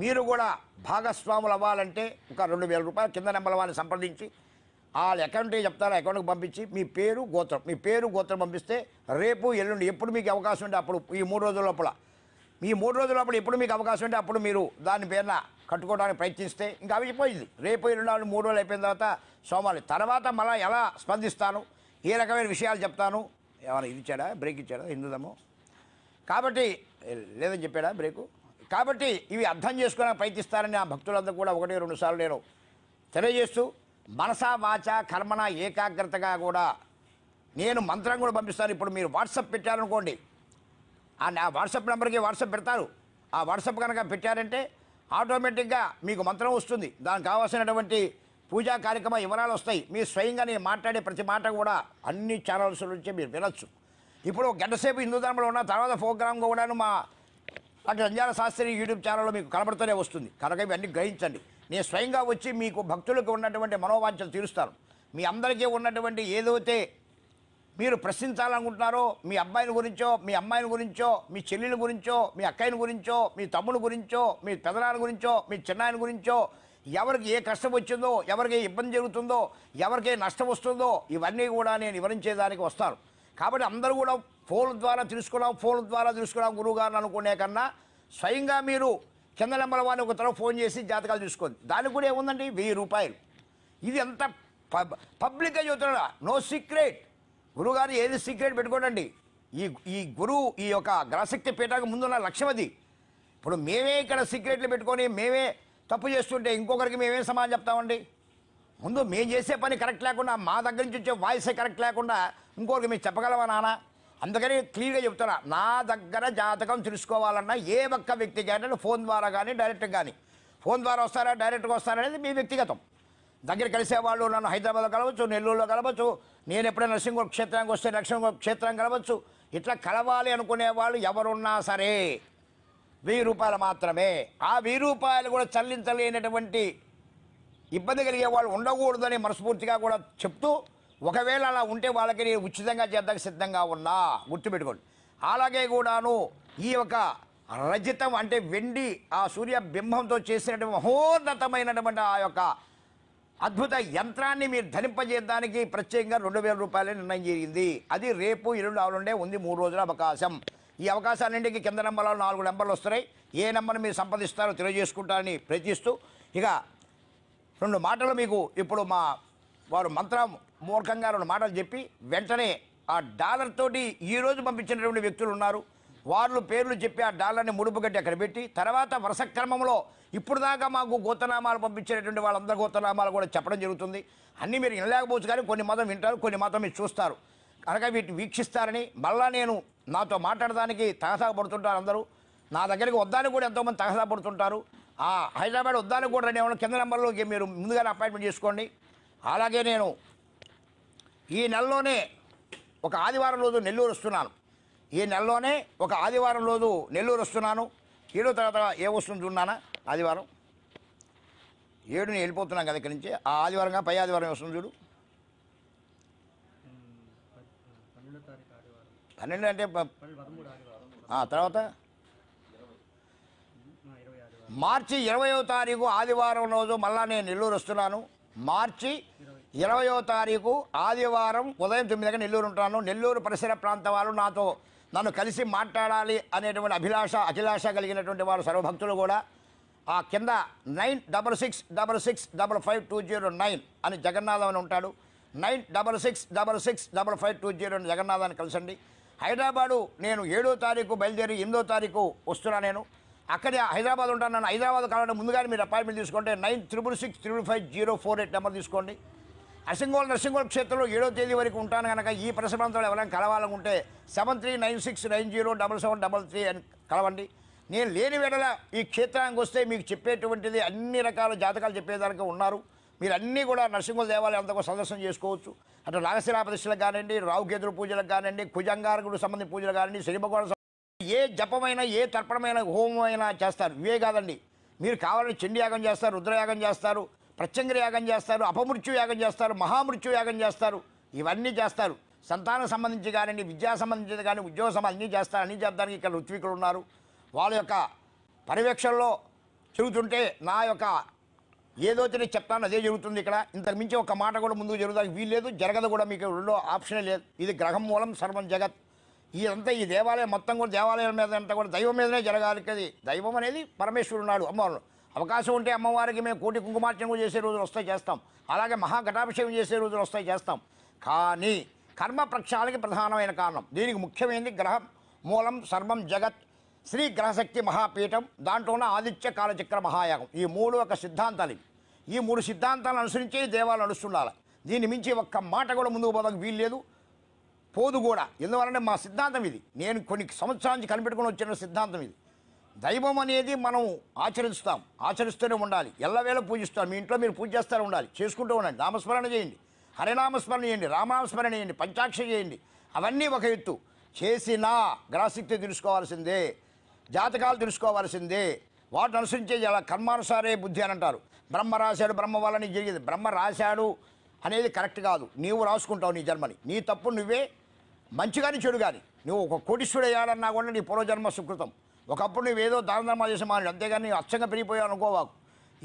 మీరు కూడా భాగస్వాములు అవ్వాలంటే ఒక రెండు వేల రూపాయలు కింద నెంబర్ వాళ్ళని సంప్రదించి వాళ్ళ అకౌంట్ చెప్తారు అకౌంట్కి పంపించి మీ పేరు గోత్రం మీ పేరు గోత్రం పంపిస్తే రేపు ఎల్లుండి ఎప్పుడు మీకు అవకాశం ఉంటే అప్పుడు ఈ మూడు రోజుల లోపల మీ మూడు రోజుల లోపల ఎప్పుడు మీకు అవకాశం ఉంటే అప్పుడు మీరు దాని పేరున కట్టుకోవడానికి ప్రయత్నిస్తే ఇంకా అవిపోయింది రేపు రెండు నాలుగు మూడు రోజులు అయిపోయిన తర్వాత సోమాలి తర్వాత మళ్ళీ ఎలా స్పందిస్తాను ఏ రకమైన విషయాలు చెప్తాను ఏమైనా ఇది ఇచ్చాడా బ్రేక్ ఇచ్చాడా హిందుదము కాబట్టి లేదని చెప్పాడా బ్రేకు కాబట్టి ఇవి అర్థం చేసుకోవడానికి ప్రయత్నిస్తారని ఆ భక్తులందరూ కూడా ఒకటి రెండు సార్లు నేను తెలియజేస్తూ మనస వాచ కర్మణ ఏకాగ్రతగా కూడా నేను మంత్రం కూడా పంపిస్తాను ఇప్పుడు మీరు వాట్సాప్ పెట్టారనుకోండి ఆ వాట్సాప్ నెంబర్కి వాట్సాప్ పెడతారు ఆ వాట్సాప్ కనుక పెట్టారంటే ఆటోమేటిక్గా మీకు మంత్రం వస్తుంది దానికి కావాల్సినటువంటి పూజా కార్యక్రమ వివరాలు వస్తాయి మీ స్వయంగా నేను మాట్లాడే ప్రతి మాట కూడా అన్ని ఛానల్స్ నుంచి మీరు వినొచ్చు ఇప్పుడు గంటసేపు గంట సేపు హిందూ ధర్మంలో ఉన్న తర్వాత ప్రోగ్రామ్ కూడాను మా అటు అంజాల శాస్త్రి యూట్యూబ్ ఛానల్లో మీకు కనబడుతూనే వస్తుంది కనుక ఇవన్నీ గ్రహించండి నేను స్వయంగా వచ్చి మీకు భక్తులకు ఉన్నటువంటి మనోవాంఛలు తీరుస్తాను మీ అందరికీ ఉన్నటువంటి ఏదైతే మీరు ప్రశ్నించాలనుకుంటున్నారో మీ అబ్బాయిని గురించో మీ అమ్మాయిని గురించో మీ చెల్లిని గురించో మీ అక్కయ్యని గురించో మీ తమ్ముని గురించో మీ పెదనాన్న గురించో మీ చిన్నాయన గురించో ఎవరికి ఏ కష్టం వచ్చిందో ఎవరికి ఏ ఇబ్బంది జరుగుతుందో ఎవరికి నష్టం వస్తుందో ఇవన్నీ కూడా నేను వివరించేదానికి వస్తాను కాబట్టి అందరూ కూడా ఫోన్ ద్వారా తెలుసుకున్నాం ఫోన్ ద్వారా తెలుసుకున్నాం గురువుగారు అనుకునే కన్నా స్వయంగా మీరు కింద నెంబర్ వారిని ఒక తరఫు ఫోన్ చేసి జాతకాలు చూసుకోండి దానికి కూడా ఏముందండి వెయ్యి రూపాయలు ఇది ఎంత పబ్లిక్గా చెబుతున్నాడా నో సీక్రెట్ గురువుగారు ఏది సీక్రెట్ పెట్టుకోండి ఈ ఈ గురువు ఈ యొక్క గ్రహశక్తి పీఠకు ముందున్న లక్ష్యం అది ఇప్పుడు మేమే ఇక్కడ సీక్రెట్లు పెట్టుకొని మేమే తప్పు చేస్తుంటే ఇంకొకరికి మేమేం సమాధానం చెప్తామండి ముందు మేము చేసే పని కరెక్ట్ లేకుండా మా దగ్గర నుంచి వచ్చే వాయిసే కరెక్ట్ లేకుండా ఇంకొకరికి మేము చెప్పగలవా నాన్న అందుకని క్లియర్గా చెప్తున్నా నా దగ్గర జాతకం తెలుసుకోవాలన్నా ఏ ఒక్క వ్యక్తి కానీ ఫోన్ ద్వారా కానీ డైరెక్ట్గా కానీ ఫోన్ ద్వారా వస్తారా డైరెక్ట్గా వస్తారనేది మీ వ్యక్తిగతం దగ్గర కలిసే వాళ్ళు నన్ను హైదరాబాద్లో కలవచ్చు నెల్లూరులో కలవచ్చు నేను ఎప్పుడైనా నరసింహ క్షేత్రానికి వస్తే నరసింహ క్షేత్రం కలవచ్చు ఇట్లా కలవాలి అనుకునే వాళ్ళు ఎవరున్నా సరే వెయ్యి రూపాయలు మాత్రమే ఆ వెయ్యి రూపాయలు కూడా చల్లించలేనటువంటి ఇబ్బంది కలిగే వాళ్ళు ఉండకూడదని మనస్ఫూర్తిగా కూడా చెప్తూ ఒకవేళ అలా ఉంటే వాళ్ళకి నేను ఉచితంగా చేద్దాక సిద్ధంగా ఉన్నా గుర్తుపెట్టుకోండి అలాగే కూడాను ఈ యొక్క రజితం అంటే వెండి ఆ సూర్య బింబంతో చేసినటువంటి మహోన్నతమైనటువంటి ఆ యొక్క అద్భుత యంత్రాన్ని మీరు ధరింపజేయడానికి ప్రత్యేకంగా రెండు వేల రూపాయలు నిర్ణయం జరిగింది అది రేపు ఇరవై ఆవులుండే ఉంది మూడు రోజుల అవకాశం ఈ అవకాశాలన్నింటికి కింద నెంబర్లో నాలుగు నెంబర్లు వస్తున్నాయి ఏ నెంబర్ని మీరు సంపాదిస్తారో తెలియజేసుకుంటారని ప్రయత్నిస్తూ ఇక రెండు మాటలు మీకు ఇప్పుడు మా వారు మంత్రం మూర్ఖంగా రెండు మాటలు చెప్పి వెంటనే ఆ డాలర్ తోటి ఈరోజు పంపించినటువంటి వ్యక్తులు ఉన్నారు వాళ్ళు పేర్లు చెప్పి ఆ డాలర్ని ముడుపు అక్కడ పెట్టి తర్వాత వరుస క్రమంలో ఇప్పుడు దాకా మాకు గోతనామాలు పంపించేటటువంటి వాళ్ళందరి గోతనామాలు కూడా చెప్పడం జరుగుతుంది అన్నీ మీరు వినలేకపోవచ్చు కానీ కొన్ని మతం వింటారు కొన్ని మతం మీరు చూస్తారు కనుక వీటిని వీక్షిస్తారని మళ్ళా నేను నాతో మాట్లాడడానికి పడుతుంటారు అందరూ నా దగ్గరికి వద్దానికి కూడా ఎంతోమంది పడుతుంటారు ఆ హైదరాబాద్ వద్దానికి కూడా నేను కింద నెంబర్లోకి మీరు ముందుగానే అపాయింట్మెంట్ చేసుకోండి అలాగే నేను ఈ నెలలోనే ఒక ఆదివారం రోజు నెల్లూరు వస్తున్నాను ఈ నెలలోనే ఒక ఆదివారం రోజు నెల్లూరు వస్తున్నాను ఏడో తర్వాత ఏ వస్తుంది చూడానా ఆదివారం ఏడుని వెళ్ళిపోతున్నాం కదా ఇక్కడి నుంచి ఆ ఆదివారంగా పై ఆదివారం వస్తుంది చూడు పన్నెండు అంటే తర్వాత మార్చి ఇరవయో తారీఖు ఆదివారం రోజు మళ్ళా నేను నెల్లూరు వస్తున్నాను మార్చి ఇరవయో తారీఖు ఆదివారం ఉదయం తొమ్మిదిగా నెల్లూరు ఉంటాను నెల్లూరు పరిసర ప్రాంత వాళ్ళు నాతో నన్ను కలిసి మాట్లాడాలి అనేటువంటి అభిలాష అఖిలాష కలిగినటువంటి వారు సర్వభక్తులు కూడా ఆ కింద nine double six double six double five two zero nine అని జగన్నాథం అని ఉంటాడు nine double six double six double five two zero జగన్నాథాన్ని కలిసండి హైదరాబాదు నేను ఏడో తారీఖు బయలుదేరి ఎనిమిదో తారీఖు వస్తున్నా నేను అక్కడే హైదరాబాద్ ఉంటాను నన్ను హైదరాబాద్ కావాలంటే ముందుగానే మీరు అపాయింట్మెంట్ తీసుకోండి nine triple six triple five zero four eight number తీసుకోండి అసింగోల్ నర్సింగోల్ క్షేత్రంలో ఏడో తేదీ వరకు ఉంటాను కనుక ఈ పరిశ్రమతో ఎవరైనా కలవాలనుకుంటే seven three nine six nine zero double seven double three అని కలవండి నేను లేని వేళ ఈ క్షేత్రానికి వస్తే మీకు చెప్పేటువంటిది అన్ని రకాల జాతకాలు చెప్పేదానికి ఉన్నారు మీరు అన్నీ కూడా నరసింహుల దేవాలయం అంతా సందర్శనం చేసుకోవచ్చు అంటే నాగశిలా ప్రతిష్టలకు కానివ్వండి రావుకేతుల పూజలకు కానివ్వండి కుజంగారకుడు సంబంధించిన పూజలు కానివ్వండి శ్రీ భగవాన్ ఏ జపమైన ఏ తర్పణమైన హోమమైనా చేస్తారు ఇవే కాదండి మీరు కావాలని చండియాగం చేస్తారు రుద్రయాగం చేస్తారు ప్రత్యంగ యాగం చేస్తారు అపమృత్యు యాగం చేస్తారు మహామృత్యు యాగం చేస్తారు ఇవన్నీ చేస్తారు సంతానం సంబంధించి కానీ విద్యా సంబంధించి కానీ ఉద్యోగ సంబంధించి అన్నీ చేస్తారు అన్నీ చేద్దానికి ఇక్కడ ఋత్వికులు ఉన్నారు వాళ్ళ యొక్క పర్యవేక్షణలో జరుగుతుంటే నా యొక్క ఏదో నేను చెప్తాను అదే జరుగుతుంది ఇక్కడ ఇంతకు మించి ఒక మాట కూడా ముందుకు జరుగుతానికి వీల్లేదు జరగదు కూడా మీకు రెండో ఆప్షనే లేదు ఇది గ్రహం మూలం సర్వం జగత్ ఇదంతా ఈ దేవాలయం మొత్తం కూడా దేవాలయం మీద అంతా కూడా దైవం మీదనే జరగాలి కదా దైవం అనేది పరమేశ్వరుడు ఉన్నాడు అమ్మవారు అవకాశం ఉంటే అమ్మవారికి మేము కోటి కుంకుమార్చన చేసే రోజులు వస్తాయి చేస్తాం అలాగే మహాఘటాభిషేకం చేసే రోజులు వస్తాయి చేస్తాం కానీ కర్మ ప్రక్షాళనకి ప్రధానమైన కారణం దీనికి ముఖ్యమైనది గ్రహం మూలం సర్వం జగత్ శ్రీ గ్రహశక్తి మహాపీఠం దాంట్లోన ఆదిత్య కాలచక్ర మహాయాగం ఈ మూడు ఒక సిద్ధాంతాలు ఈ మూడు సిద్ధాంతాలను అనుసరించి దేవాలు నడుస్తుండాలి దీన్ని మించి ఒక్క మాట కూడా ముందుకు పోదానికి వీల్లేదు పోదు కూడా ఎందువలంటే మా సిద్ధాంతం ఇది నేను కొన్ని సంవత్సరాల నుంచి కనిపెట్టుకుని వచ్చిన సిద్ధాంతం ఇది దైవం అనేది మనం ఆచరిస్తాం ఆచరిస్తూనే ఉండాలి ఎల్లవేళ పూజిస్తాం మీ ఇంట్లో మీరు పూజ చేస్తూనే ఉండాలి చేసుకుంటూ ఉండండి నామస్మరణ చేయండి హరినామస్మరణ చేయండి రామనామస్మరణ చేయండి పంచాక్ష చేయండి అవన్నీ ఒక ఎత్తు చేసినా గ్రహశక్తి తెలుసుకోవాల్సిందే జాతకాలు తెలుసుకోవాల్సిందే వాటిని అనుసరించే అలా కర్మానుసారే బుద్ధి అని అంటారు బ్రహ్మ రాశాడు బ్రహ్మ వల్ల నీకు జరిగేది బ్రహ్మ రాశాడు అనేది కరెక్ట్ కాదు నీవు రాసుకుంటావు నీ జన్మని నీ తప్పు నువ్వే మంచి కానీ చెడు కానీ నువ్వు ఒక కోటీశ్వరుడు అయ్యాలన్నా కూడా నీ పూర్వజన్మ సుకృతం ఒకప్పుడు నువ్వేదో దాన ధర్మా చేసే మానవుడు అంతేగాని నీ అచ్చంగా పెరిగిపోయావు అనుకోవాకు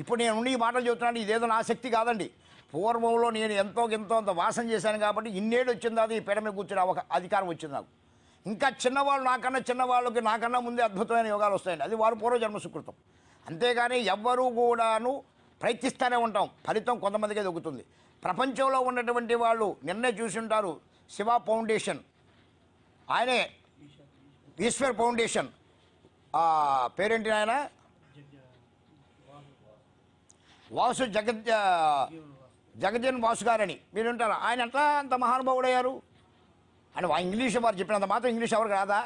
ఇప్పుడు నేను ఉండి ఈ మాటలు చెబుతున్నాను ఇదేదో నా శక్తి కాదండి పూర్వంలో నేను ఎంతో ఎంతో అంత వాసన చేశాను కాబట్టి ఇన్నేళ్ళు వచ్చింది అది ఈ పేడ మీద కూర్చుని ఒక అధికారం వచ్చింది నాకు ఇంకా చిన్నవాళ్ళు నాకన్నా చిన్నవాళ్ళకి నాకన్నా ముందే అద్భుతమైన యోగాలు వస్తాయండి అది వారు పూర్వజన్మ సుకృతం అంతేగాని ఎవ్వరూ కూడాను ప్రయత్నిస్తూనే ఉంటాం ఫలితం కొంతమందికే దొక్కుతుంది ప్రపంచంలో ఉన్నటువంటి వాళ్ళు నిన్నే చూసి ఉంటారు శివ ఫౌండేషన్ ఆయనే ఈశ్వర్ ఫౌండేషన్ పేరేంటి ఆయన వాసు జగత్ జగజన్ వాసు గారని మీరు ఉంటారు ఆయన ఎట్లా అంత మహానుభావుడయ్యారు అని ఇంగ్లీష్ వారు చెప్పినంత మాత్రం ఇంగ్లీష్ ఎవరు కాదా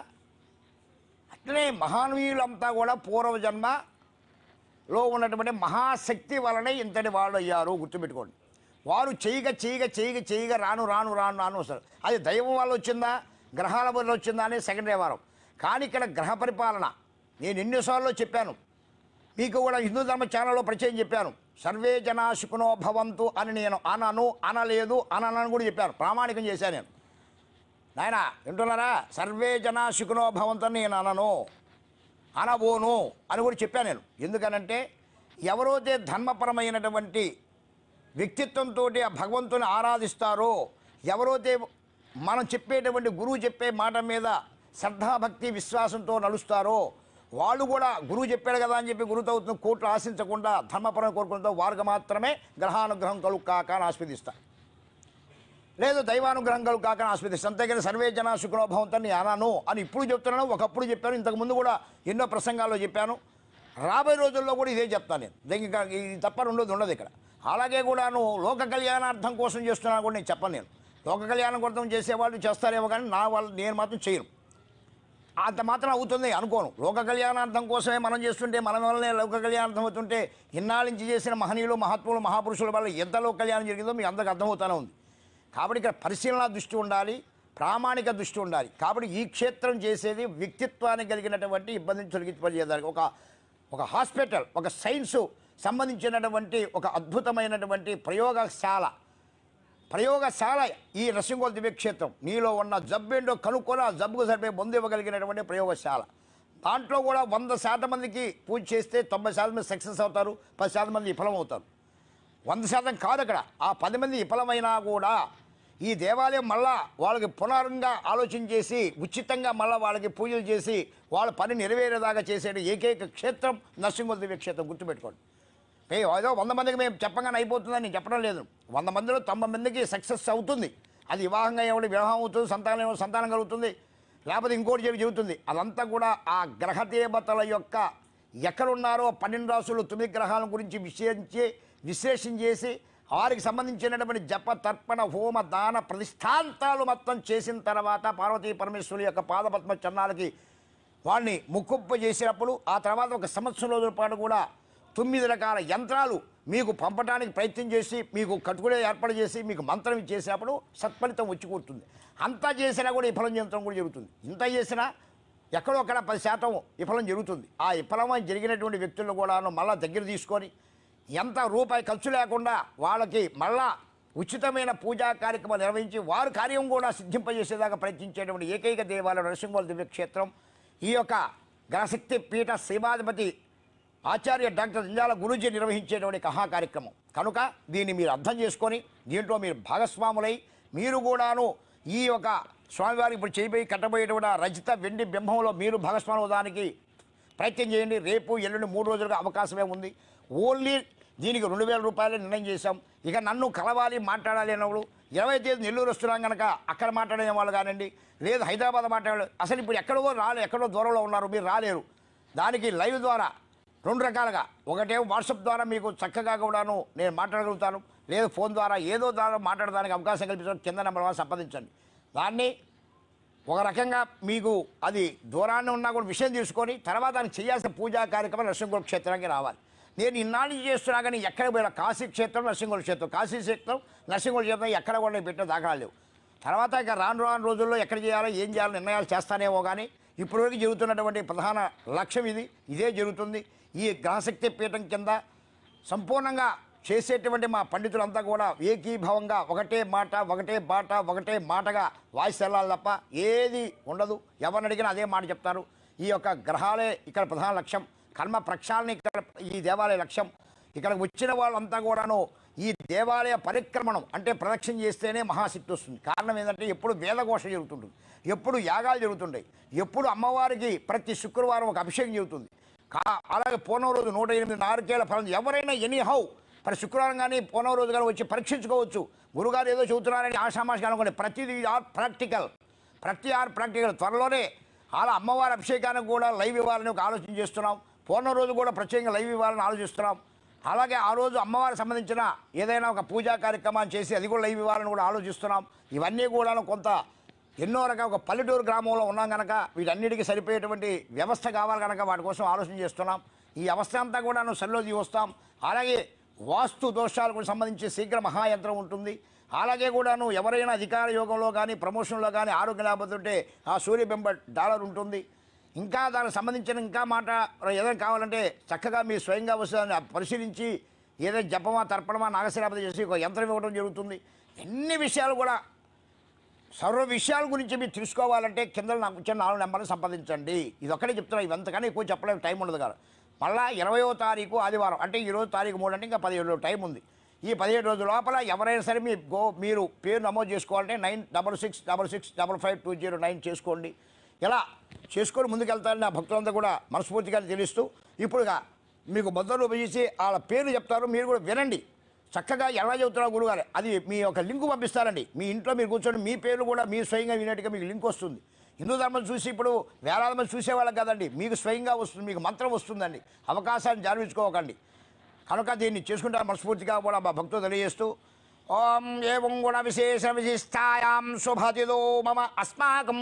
అట్లనే మహానుభీయులంతా కూడా పూర్వజన్మలో ఉన్నటువంటి మహాశక్తి వలనే ఇంతటి వాళ్ళు అయ్యారు గుర్తుపెట్టుకోండి వారు చేయగ చేయగ చేయగ చేయగ రాను రాను రాను రాను వస్తారు అది దైవం వల్ల వచ్చిందా గ్రహాల వల్ల వచ్చిందా అనేది సెకండరీ వారం కానీ ఇక్కడ గ్రహ పరిపాలన నేను ఎన్నోసార్లు చెప్పాను మీకు కూడా హిందూ ధర్మ ఛానల్లో ప్రచయం చెప్పాను సర్వే జనాశుకునో భవంతు అని నేను అనను అనలేదు అననని కూడా చెప్పాను ప్రామాణికం చేశాను నేను నాయన వింటున్నారా సర్వే జనాశుకునో భవంతు అని నేను అనను అనబోను అని కూడా చెప్పాను నేను ఎందుకనంటే ఎవరైతే ధర్మపరమైనటువంటి వ్యక్తిత్వంతో ఆ భగవంతుని ఆరాధిస్తారో ఎవరైతే మనం చెప్పేటువంటి గురువు చెప్పే మాట మీద శ్రద్ధాభక్తి విశ్వాసంతో నడుస్తారో వాళ్ళు కూడా గురువు చెప్పాడు కదా అని చెప్పి గురువు అవుతుంది కోట్లు ఆశించకుండా ధర్మపరం కోరుకుంటూ వారికి మాత్రమే గ్రహానుగ్రహం కలుగు కాక అని ఆస్వాదిస్తారు లేదు దైవానుగ్రహం కలుగు కాక అని ఆస్వాదిస్తాను అంతేకాని సర్వే జన శుక్రోభవంతాన్ని అనను అని ఇప్పుడు చెప్తున్నాను ఒకప్పుడు చెప్పాను ఇంతకుముందు కూడా ఎన్నో ప్రసంగాల్లో చెప్పాను రాబోయే రోజుల్లో కూడా ఇదే చెప్తాను నేను దీనికి ఇది తప్ప రెండోది ఉండదు ఇక్కడ అలాగే కూడా నువ్వు లోక కళ్యాణార్థం కోసం చేస్తున్నా కూడా నేను చెప్పను నేను లోక కళ్యాణం కోసం చేసేవాళ్ళు చేస్తారేమో కానీ నా వాళ్ళు నేను మాత్రం చేయను అంత మాత్రం అవుతుంది అనుకోను లోక కళ్యాణార్థం కోసమే మనం చేస్తుంటే మన వల్లనే లోక కళ్యాణార్థం అవుతుంటే ఇన్నాళ్ళించి చేసిన మహనీయులు మహాత్ములు మహాపురుషుల వల్ల ఎంత లోక కళ్యాణం జరిగిందో మీకు అందరికి అర్థమవుతూనే ఉంది కాబట్టి ఇక్కడ పరిశీలన దృష్టి ఉండాలి ప్రామాణిక దృష్టి ఉండాలి కాబట్టి ఈ క్షేత్రం చేసేది వ్యక్తిత్వానికి కలిగినటువంటి ఇబ్బందిని తొలగించబడేదానికి ఒక ఒక హాస్పిటల్ ఒక సైన్సు సంబంధించినటువంటి ఒక అద్భుతమైనటువంటి ప్రయోగశాల ప్రయోగశాల ఈ నరసింహోల్ దివ్యక్షేత్రం నీలో ఉన్న జబ్బు కనుక్కొని ఆ జబ్బుకు సరిపోయి మందు ఇవ్వగలిగినటువంటి ప్రయోగశాల దాంట్లో కూడా వంద శాతం మందికి పూజ చేస్తే తొంభై శాతం మంది సక్సెస్ అవుతారు పది శాతం మంది విఫలం అవుతారు వంద శాతం కాదు అక్కడ ఆ పది మంది విఫలమైనా కూడా ఈ దేవాలయం మళ్ళా వాళ్ళకి పునరంగా ఆలోచన చేసి ఉచితంగా మళ్ళీ వాళ్ళకి పూజలు చేసి వాళ్ళ పని నెరవేరేదాకా చేసే ఏకైక క్షేత్రం నరసింహ దివ్యక్షేత్రం గుర్తుపెట్టుకోండి పే ఏదో వంద మందికి మేము చెప్పగానే అయిపోతుందని నేను చెప్పడం లేదు వంద మందిలో తొంభై మందికి సక్సెస్ అవుతుంది అది వివాహంగా ఎవడి వివాహం అవుతుంది సంతానం ఏమో సంతానం కలుగుతుంది లేకపోతే ఇంకోటి చెప్పి చెబుతుంది అదంతా కూడా ఆ గ్రహ దేవతల యొక్క ఎక్కడున్నారో పన్నెండు రాసులు తొమ్మిది గ్రహాల గురించి విశ్లేషించి విశ్లేషణ చేసి వారికి సంబంధించినటువంటి జప తర్పణ హోమ దాన ప్రతిష్టాంతాలు మొత్తం చేసిన తర్వాత పార్వతీ పరమేశ్వరుల యొక్క పాదపద్మ చరణాలకి వాడిని ముక్కుప్ప చేసినప్పుడు ఆ తర్వాత ఒక సంవత్సరం రోజుల పాటు కూడా తొమ్మిది రకాల యంత్రాలు మీకు పంపడానికి ప్రయత్నం చేసి మీకు కట్టుకునే ఏర్పాటు చేసి మీకు మంత్రం ఇచ్చేసినప్పుడు సత్ఫలితం వచ్చి కూర్తుంది అంతా చేసినా కూడా విఫలం చెందడం కూడా జరుగుతుంది ఇంత చేసినా ఎక్కడొక్కడ పది శాతం విఫలం జరుగుతుంది ఆ విఫలమై జరిగినటువంటి వ్యక్తులు కూడా మళ్ళీ దగ్గర తీసుకొని ఎంత రూపాయి ఖర్చు లేకుండా వాళ్ళకి మళ్ళా ఉచితమైన పూజా కార్యక్రమాలు నిర్వహించి వారు కార్యం కూడా సిద్ధింపజేసేదాకా ప్రయత్నించేటువంటి ఏకైక దేవాలయం నరసింహ దివ్యక్షేత్రం ఈ యొక్క గ్రహశక్తి పీఠ శ్రీమాధిపతి ఆచార్య డాక్టర్ జంజాల గురుజీ నిర్వహించేటువంటి కహా కార్యక్రమం కనుక దీన్ని మీరు అర్థం చేసుకొని దీంట్లో మీరు భాగస్వాములై మీరు కూడాను ఈ యొక్క స్వామివారికి ఇప్పుడు చేయబోయి కట్టబోయేటువంటి రజిత వెండి బింబంలో మీరు భాగస్వాములు దానికి ప్రయత్నం చేయండి రేపు ఎల్లుండి మూడు రోజులుగా అవకాశమే ఉంది ఓన్లీ దీనికి రెండు వేల రూపాయలు నిర్ణయం చేశాం ఇక నన్ను కలవాలి మాట్లాడాలి అన్నప్పుడు ఇరవై తేదీ నెల్లూరు వస్తున్నాం కనుక అక్కడ మాట్లాడే వాళ్ళు కానివ్వండి లేదు హైదరాబాద్ మాట్లాడాలి అసలు ఇప్పుడు ఎక్కడో రాలేదు ఎక్కడో దూరంలో ఉన్నారు మీరు రాలేరు దానికి లైవ్ ద్వారా రెండు రకాలుగా ఒకటే వాట్సాప్ ద్వారా మీకు చక్కగా కూడాను నేను మాట్లాడగలుగుతాను లేదు ఫోన్ ద్వారా ఏదో ద్వారా మాట్లాడడానికి అవకాశం కల్పించడం కింద నెంబర్ వన్ సంపాదించండి దాన్ని ఒక రకంగా మీకు అది దూరాన్ని ఉన్నా కూడా విషయం తీసుకొని తర్వాత దానికి చేయాల్సిన పూజా కార్యక్రమం నరసింహుల క్షేత్రానికి రావాలి నేను ఇన్నాళ్ళు చేస్తున్నా కానీ ఎక్కడ పోయినా కాశీ క్షేత్రం నరసింహుల క్షేత్రం కాశీ క్షేత్రం నరసింహుల క్షేత్రం ఎక్కడ కూడా పెట్టిన దాఖలాలు లేవు తర్వాత ఇక రాను రాను రోజుల్లో ఎక్కడ చేయాలో ఏం చేయాలో నిర్ణయాలు చేస్తానేమో కానీ ఇప్పటివరకు జరుగుతున్నటువంటి ప్రధాన లక్ష్యం ఇది ఇదే జరుగుతుంది ఈ గ్రహశక్తి పీఠం కింద సంపూర్ణంగా చేసేటువంటి మా పండితులంతా కూడా ఏకీభావంగా ఒకటే మాట ఒకటే బాట ఒకటే మాటగా వాయిస్ వెళ్ళాలి తప్ప ఏది ఉండదు ఎవరిని అడిగినా అదే మాట చెప్తారు ఈ యొక్క గ్రహాలే ఇక్కడ ప్రధాన లక్ష్యం కర్మ ప్రక్షాళన ఇక్కడ ఈ దేవాలయ లక్ష్యం ఇక్కడ వచ్చిన వాళ్ళంతా కూడాను ఈ దేవాలయ పరిక్రమణం అంటే ప్రదక్షిణ చేస్తేనే మహాశక్తి వస్తుంది కారణం ఏంటంటే ఎప్పుడు వేదఘోష జరుగుతుంటుంది ఎప్పుడు యాగాలు జరుగుతుంటాయి ఎప్పుడు అమ్మవారికి ప్రతి శుక్రవారం ఒక అభిషేకం జరుగుతుంది అలాగే పోన రోజు నూట ఎనిమిది నారికేల ఫలం ఎవరైనా ఎనీ హౌ మరి శుక్రవారం కానీ పోన రోజు కానీ వచ్చి పరీక్షించుకోవచ్చు గురుగారు ఏదో చెబుతున్నారని ఆషామాషి అనుకోండి ప్రతిది ఆర్ ప్రాక్టికల్ ప్రతి ఆర్ ప్రాక్టికల్ త్వరలోనే అలా అమ్మవారి అభిషేకానికి కూడా లైవ్ ఇవ్వాలని ఒక ఆలోచన చేస్తున్నాం పూర్ణ రోజు కూడా ప్రత్యేకంగా లైవ్ ఇవ్వాలని ఆలోచిస్తున్నాం అలాగే ఆ రోజు అమ్మవారికి సంబంధించిన ఏదైనా ఒక పూజా కార్యక్రమాన్ని చేసి అది కూడా లైవ్ ఇవ్వాలని కూడా ఆలోచిస్తున్నాం ఇవన్నీ కూడా కొంత ఎన్నో రకాల ఒక పల్లెటూరు గ్రామంలో ఉన్నాం కనుక వీటన్నిటికీ సరిపోయేటువంటి వ్యవస్థ కావాలి కనుక వాటి కోసం ఆలోచన చేస్తున్నాం ఈ అవస్థ అంతా కూడా నువ్వు సరిలో వస్తాం అలాగే వాస్తు దోషాలకు సంబంధించి శీఘ్ర మహాయంత్రం ఉంటుంది అలాగే కూడాను ఎవరైనా అధికార యోగంలో కానీ ప్రమోషన్లో కానీ ఆరోగ్యం లేకపోతుంటే ఆ సూర్యబింబ డాలర్ ఉంటుంది ఇంకా దానికి సంబంధించిన ఇంకా మాట ఏదైనా కావాలంటే చక్కగా మీ స్వయంగా వస్తుందని పరిశీలించి ఏదైనా జపమా తర్పణమా నాగశీలాపతి చేసి ఒక యంత్రం ఇవ్వడం జరుగుతుంది ఎన్ని విషయాలు కూడా సర్వ విషయాల గురించి మీరు తెలుసుకోవాలంటే కింద నాకు వచ్చిన నాలుగు నెంబర్లు సంపాదించండి ఇది ఒక్కడే చెప్తున్నా ఇవంతకన్నా ఎక్కువ చెప్పలేదు టైం ఉండదు కదా మళ్ళా ఇరవయో తారీఖు ఆదివారం అంటే ఇరవై తారీఖు మూడు అంటే ఇంకా పదిహేడు రోజులు టైం ఉంది ఈ పదిహేడు రోజుల లోపల ఎవరైనా సరే మీ గో మీరు పేరు నమోదు చేసుకోవాలంటే nine double six double six double five two zero nine చేసుకోండి ఇలా చేసుకొని ముందుకెళ్తారని నా భక్తులంతా కూడా మనస్ఫూర్తిగా తెలుస్తూ ఇప్పుడుగా మీకు బద్దలు ఉపయోగించి వాళ్ళ పేర్లు చెప్తారు మీరు కూడా వినండి చక్కగా ఎలా చెబుతున్నావు గురుగారు అది మీ యొక్క లింక్ పంపిస్తారండి మీ ఇంట్లో మీరు కూర్చొని మీ పేర్లు కూడా మీ స్వయంగా వినట్టుగా మీకు లింక్ వస్తుంది హిందూ ధర్మం చూసి ఇప్పుడు వేలాది మంది చూసేవాళ్ళకి కదండి మీకు స్వయంగా వస్తుంది మీకు మంత్రం వస్తుందండి అవకాశాన్ని జారించుకోకండి కనుక దీన్ని చేసుకుంటారు మనస్ఫూర్తిగా కూడా మా భక్తులు తెలియజేస్తూ ఓం ఏం గుణ విశేష విశిష్టాయాం శుభతిలో మమ అస్మాకం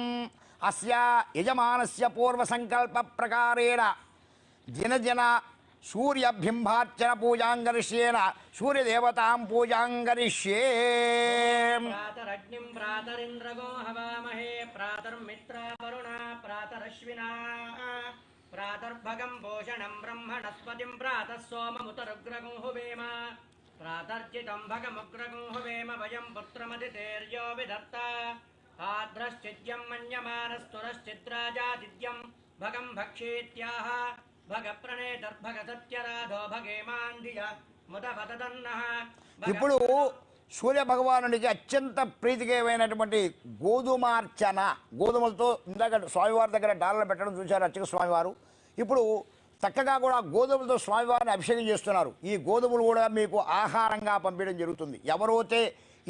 అస్య యజమానస్య పూర్వసంకల్ప ప్రకారేణ జన सूर्य सूर्यबिंबार्चन पूजांगरिष्येन सूर्यदेवता पूजांगरिष्ये प्रातरग्निं प्रातरिन्द्रगो हवामहे प्रातर्मित्रा वरुणा प्रातरश्विना प्रातर्भगं भोषणं ब्रह्मणस्पतिं प्रातः सोममुतरुग्रगं हुवेम प्रातर्चितं भगमुग्रगं हुवेम वयं पुत्रमतितेर्यो विधत्ता आद्रश्चिद्यं मन्यमानस्तुरश्चिद्राजादिद्यं भगं भक्षेत्याह ఇప్పుడు సూర్య భగవానుడికి అత్యంత ప్రీతికేమైనటువంటి గోధుమార్చన గోధుమలతో ఇందాక స్వామివారి దగ్గర డాలర్ పెట్టడం చూశారు అచ్చక స్వామివారు ఇప్పుడు చక్కగా కూడా గోధుమలతో స్వామివారిని అభిషేకం చేస్తున్నారు ఈ గోధుమలు కూడా మీకు ఆహారంగా పంపించడం జరుగుతుంది ఎవరైతే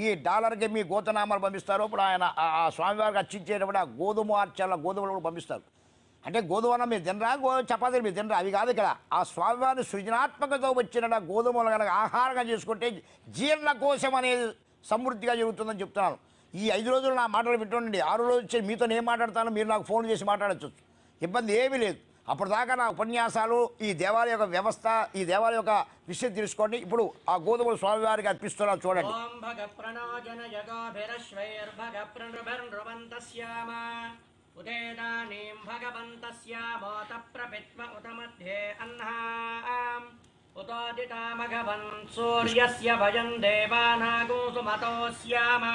ఈ డాలర్కి మీ గోతనామాలు పంపిస్తారో ఇప్పుడు ఆయన ఆ స్వామివారికి అర్చించేటప్పుడు ఆ గోధుమ అర్చన గోధుమలు కూడా పంపిస్తారు అంటే గోధుమనం మీరు తినరా గో చపాతీలు మీరు తినరా అవి కాదు ఇక్కడ ఆ స్వామివారి సృజనాత్మకతో వచ్చిన గోధుమలు కనుక ఆహారంగా చేసుకుంటే జీర్ణకోశం అనేది సమృద్ధిగా జరుగుతుందని చెప్తున్నాను ఈ ఐదు రోజులు నా మాటలు పెట్టుండండి ఆరు రోజులు వచ్చి మీతో నేను మాట్లాడతాను మీరు నాకు ఫోన్ చేసి మాట్లాడచ్చు ఇబ్బంది ఏమీ లేదు అప్పుడు దాకా నా ఉపన్యాసాలు ఈ దేవాలయ యొక్క వ్యవస్థ ఈ దేవాలయ యొక్క విషయం తెలుసుకోండి ఇప్పుడు ఆ గోధుమ స్వామివారికి అర్పిస్తున్నా చూడండి उदेदानीम् भगवन्तस्य मोतप्रपित्व उत मध्ये अह्नाम् उतोदितामघवन् सूर्यस्य भजन् देवानागो सुमतोऽस्याम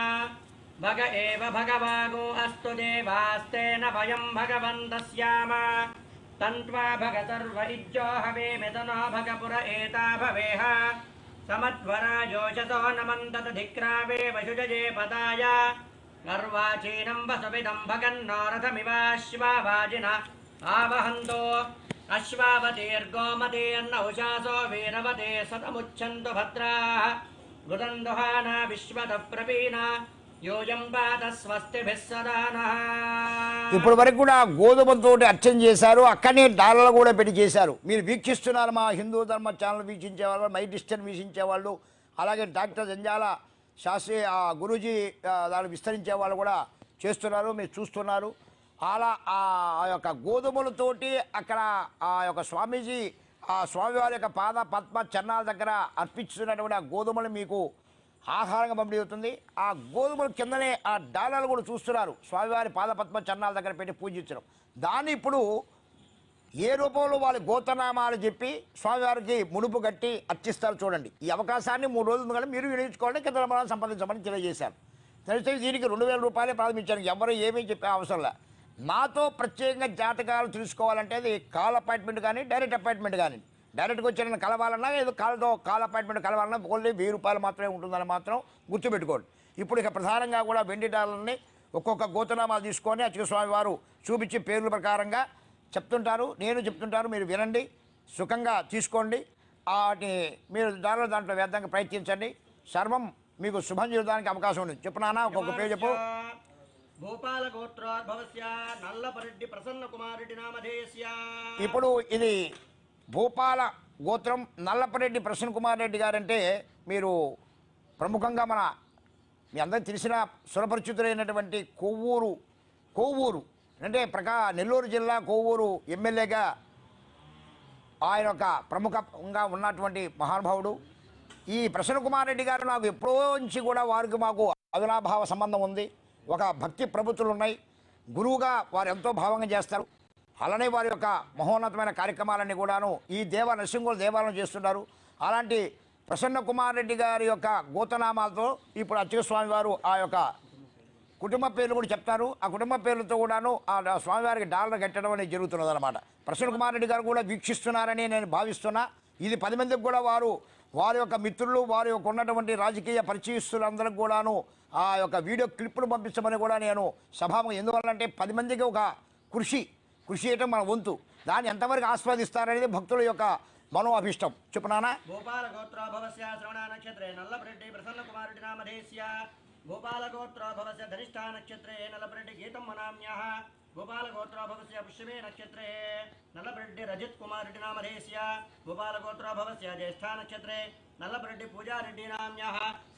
भग एव भगवागो अस्तु देवास्तेन भयं भगवन्तस्याम तन्त्वा भग सर्व इज्जो हवे मिदनो भगपुर एता भवेह समध्वरा जोषतो नमन्तदधिक्रावे वशुजजे पदाय नर्वाचीनम् वसविदम् भगन्नारथमिवाश्वावाजिन आवहन्तो अश्वावतेर्गोमतेर्नौशासो वीरवते सतमुच्छन्तु भद्राः मृदन्दुहाना विश्वतः प्रवीणा ఇప్పటి వరకు కూడా గోధుమతో అర్చన చేశారు అక్కడనే డాలర్లు కూడా పెట్టి చేశారు మీరు వీక్షిస్తున్నారు మా హిందూ ధర్మ ఛానల్ వీక్షించే వాళ్ళు మై డిస్టన్ వీక్షించే వాళ్ళు అలాగే డాక్టర్ జంజాల శాస్త్రి ఆ గురూజీ దాన్ని విస్తరించే వాళ్ళు కూడా చేస్తున్నారు మీరు చూస్తున్నారు అలా ఆ యొక్క గోధుమలతోటి అక్కడ ఆ యొక్క స్వామీజీ ఆ స్వామివారి యొక్క పాద పద్మ చన్నాల దగ్గర అర్పించుతున్నటువంటి ఆ గోధుమలు మీకు ఆహారంగా పంపిణీ అవుతుంది ఆ గోధుమల కిందనే ఆ డాలర్లు కూడా చూస్తున్నారు స్వామివారి పాదపద్మ చన్నాల దగ్గర పెట్టి పూజించడం దాన్ని ఇప్పుడు ఏ రూపంలో వాళ్ళు గోతనామాలు చెప్పి స్వామివారికి ముడుపు కట్టి అర్చిస్తారు చూడండి ఈ అవకాశాన్ని మూడు రోజులు ముందు మీరు వినియోగించుకోవాలని కింద మనం సంపాదించమని తెలియజేశారు తెలిస్తే దీనికి రెండు వేల రూపాయలే ప్రారంభించారు ఎవరు ఏమీ చెప్పే అవసరం లే మాతో ప్రత్యేకంగా జాతకాలు తెలుసుకోవాలంటే అది కాల్ అపాయింట్మెంట్ కానీ డైరెక్ట్ అపాయింట్మెంట్ కానీ డైరెక్ట్గా వచ్చి కలవాలన్నా ఏదో కాలతో కాల్ అపాయింట్మెంట్ కలవాలన్నా ఓన్లీ వెయ్యి రూపాయలు మాత్రమే ఉంటుందని మాత్రం గుర్తుపెట్టుకోండి ఇప్పుడు ఇక ప్రధానంగా కూడా వెండి డాలర్ని ఒక్కొక్క గోతనామాలు తీసుకొని అచ్చుక స్వామివారు చూపించి పేర్ల ప్రకారంగా చెప్తుంటారు నేను చెప్తుంటారు మీరు వినండి సుఖంగా తీసుకోండి వాటిని మీరు దానిలో దాంట్లో వేద్దానికి ప్రయత్నించండి సర్వం మీకు శుభం చేయడానికి అవకాశం ఉంది చెప్పు నాన్న ఒక్కొక్క పేరు చెప్పు ఇప్పుడు ఇది భూపాల గోత్రం నల్లపరెడ్డి ప్రసన్న కుమార్ రెడ్డి గారంటే మీరు ప్రముఖంగా మన మీ అందరికి తెలిసిన సురపరిచితులైనటువంటి కొవ్వూరు కొవ్వూరు అంటే ప్రకా నెల్లూరు జిల్లా కోవూరు ఎమ్మెల్యేగా ఆయన ఒక ప్రముఖంగా ఉన్నటువంటి మహానుభావుడు ఈ ప్రసన్న కుమార్ రెడ్డి గారు నాకు ఎప్పుడో నుంచి కూడా వారికి మాకు అదునాభావ సంబంధం ఉంది ఒక భక్తి ప్రభుత్వం ఉన్నాయి గురువుగా వారు ఎంతో భావంగా చేస్తారు అలానే వారి యొక్క మహోన్నతమైన కార్యక్రమాలన్నీ కూడాను ఈ దేవ నరసింహుల దేవాలయం చేస్తున్నారు అలాంటి ప్రసన్న కుమార్ రెడ్డి గారి యొక్క గోతనామాలతో ఇప్పుడు అచ్యుతస్వామి వారు ఆ యొక్క కుటుంబ పేర్లు కూడా చెప్తారు ఆ కుటుంబ పేర్లతో కూడాను ఆ స్వామివారికి డాలర్ కట్టడం అనేది జరుగుతున్నది అనమాట ప్రసన్న కుమార్ రెడ్డి గారు కూడా వీక్షిస్తున్నారని నేను భావిస్తున్నా ఇది పది మందికి కూడా వారు వారి యొక్క మిత్రులు వారి యొక్క ఉన్నటువంటి రాజకీయ పరిచయస్తులందరికి కూడాను ఆ యొక్క వీడియో క్లిప్లు పంపించమని కూడా నేను సభాము ఎందువల్లంటే పది మందికి ఒక కృషి కృషి చేయటం మన వంతు దాన్ని ఎంతవరకు ఆస్వాదిస్తారనేది భక్తుల యొక్క మనో అభిష్టం చెప్పునానా గోపాల శ్రవణ నక్షత్రే ప్రసన్న కుమారుడి గోపాలగోత్రాభవస్ ధనిష్టా నక్షత్రే నలబ్రెడ్డి గీతం మనామ్యా గోపాలగోత్రాభవస్య పుష్యమే నక్షత్రే నల్లబ్రెడ్డి రజిత్ కుమార్ రెడ్డి నామధేస్య గోపాలగోత్రాభవస్య జ్యేష్ఠా నక్షత్రే నల్లబ్రెడ్డి పూజారెడ్డి నామ్య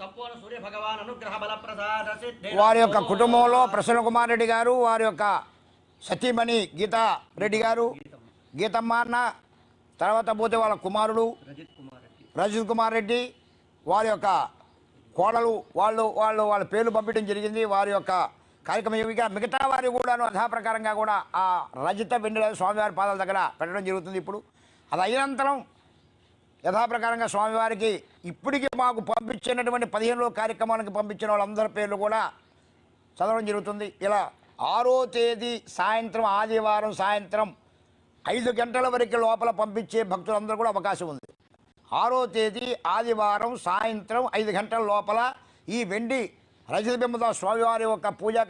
సంపూర్ణ సూర్య భగవాన్ అనుగ్రహ బల ప్రసాద వారి యొక్క కుటుంబంలో ప్రసన్న కుమార్ రెడ్డి గారు వారి యొక్క సతీమణి గీతా రెడ్డి గారు గీతమ్మ అన్న తర్వాత పోతే వాళ్ళ కుమారుడు రజిత్ కుమార్ రెడ్డి రజిత్ కుమార్ రెడ్డి వారి యొక్క కోడలు వాళ్ళు వాళ్ళు వాళ్ళ పేర్లు పంపించడం జరిగింది వారి యొక్క కార్యక్రమం మిగతా వారి కూడాను అధాప్రకారంగా కూడా ఆ రజిత వెండిల స్వామివారి పాదాల దగ్గర పెట్టడం జరుగుతుంది ఇప్పుడు అది అయినంతరం యథాప్రకారంగా స్వామివారికి ఇప్పటికీ మాకు పంపించినటువంటి పదిహేనులో కార్యక్రమానికి పంపించిన వాళ్ళందరి పేర్లు కూడా చదవడం జరుగుతుంది ఇలా ఆరో తేదీ సాయంత్రం ఆదివారం సాయంత్రం ఐదు గంటల వరకు లోపల పంపించే భక్తులందరూ కూడా అవకాశం ఉంది ఆరో తేదీ ఆదివారం సాయంత్రం ఐదు గంటల లోపల ఈ వెండి రజత బింబతో స్వామివారి యొక్క పూజా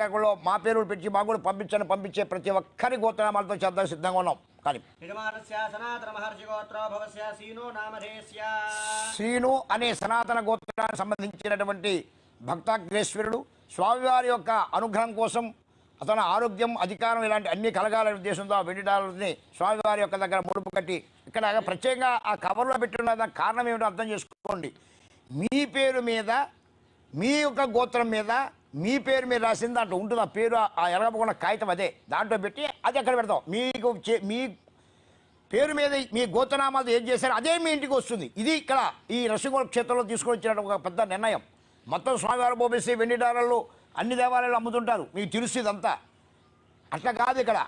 మా పేరు పెట్టి మా కూడా పంపించని పంపించే ప్రతి ఒక్కరి గోత్రనామాలతో చేద్దాం సిద్ధంగా ఉన్నాం కానీ శ్రీను అనే సనాతన గోత్రానికి సంబంధించినటువంటి భక్తాగ్రేశ్వరుడు స్వామివారి యొక్క అనుగ్రహం కోసం అతను ఆరోగ్యం అధికారం ఇలాంటి అన్ని కలగాలనే ఉద్దేశంతో ఆ వెండి డాలర్ని స్వామివారి యొక్క దగ్గర ముడుపు కట్టి ఇక్కడ ప్రత్యేకంగా ఆ కవర్లో పెట్టిన దానికి కారణం ఏమిటో అర్థం చేసుకోండి మీ పేరు మీద మీ యొక్క గోత్రం మీద మీ పేరు మీద రాసింది దాంట్లో ఉంటుంది ఆ పేరు ఆ ఎలగపకుండా కాగితం అదే దాంట్లో పెట్టి అది ఎక్కడ పెడతాం మీకు మీ పేరు మీద మీ గోతనామాలు ఏం చేశారు అదే మీ ఇంటికి వస్తుంది ఇది ఇక్కడ ఈ రసిగోళ క్షేత్రంలో తీసుకొని వచ్చిన ఒక పెద్ద నిర్ణయం మొత్తం స్వామివారి బోబేసి వెండి డాలర్లు అన్ని దేవాలయాలు అమ్ముతుంటారు మీకు తెలుసు ఇదంతా అట్లా కాదు ఇక్కడ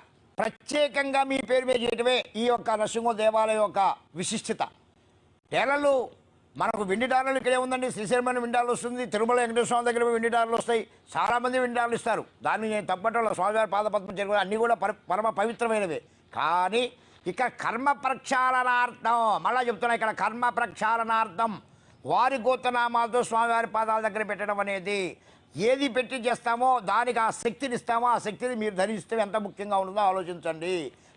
ప్రత్యేకంగా మీ పేరు మీద చేయటమే ఈ యొక్క నరసింహ దేవాలయం యొక్క విశిష్టత నేలలు మనకు వెండి డాలర్లు ఇక్కడే ఉందండి శ్రీశైలం విండాలు వస్తుంది తిరుమల వెంకటేశ్వర స్వామి దగ్గర విండి డాలర్లు వస్తాయి చాలామంది విండాలు ఇస్తారు దాన్ని నేను తప్పటంలో స్వామివారి పద్మ చెరువు అన్నీ కూడా పరమ పవిత్రమైనవి కానీ ఇక్కడ కర్మ ప్రక్షాళనార్థం మళ్ళీ చెప్తున్నా ఇక్కడ కర్మ ప్రక్షాళనార్థం వారి గోతనామాలతో స్వామివారి పాదాల దగ్గర పెట్టడం అనేది ఏది పెట్టి చేస్తామో దానికి ఆ శక్తిని ఇస్తామో ఆ శక్తిని మీరు ధరిస్తే ఎంత ముఖ్యంగా ఉన్నదో ఆలోచించండి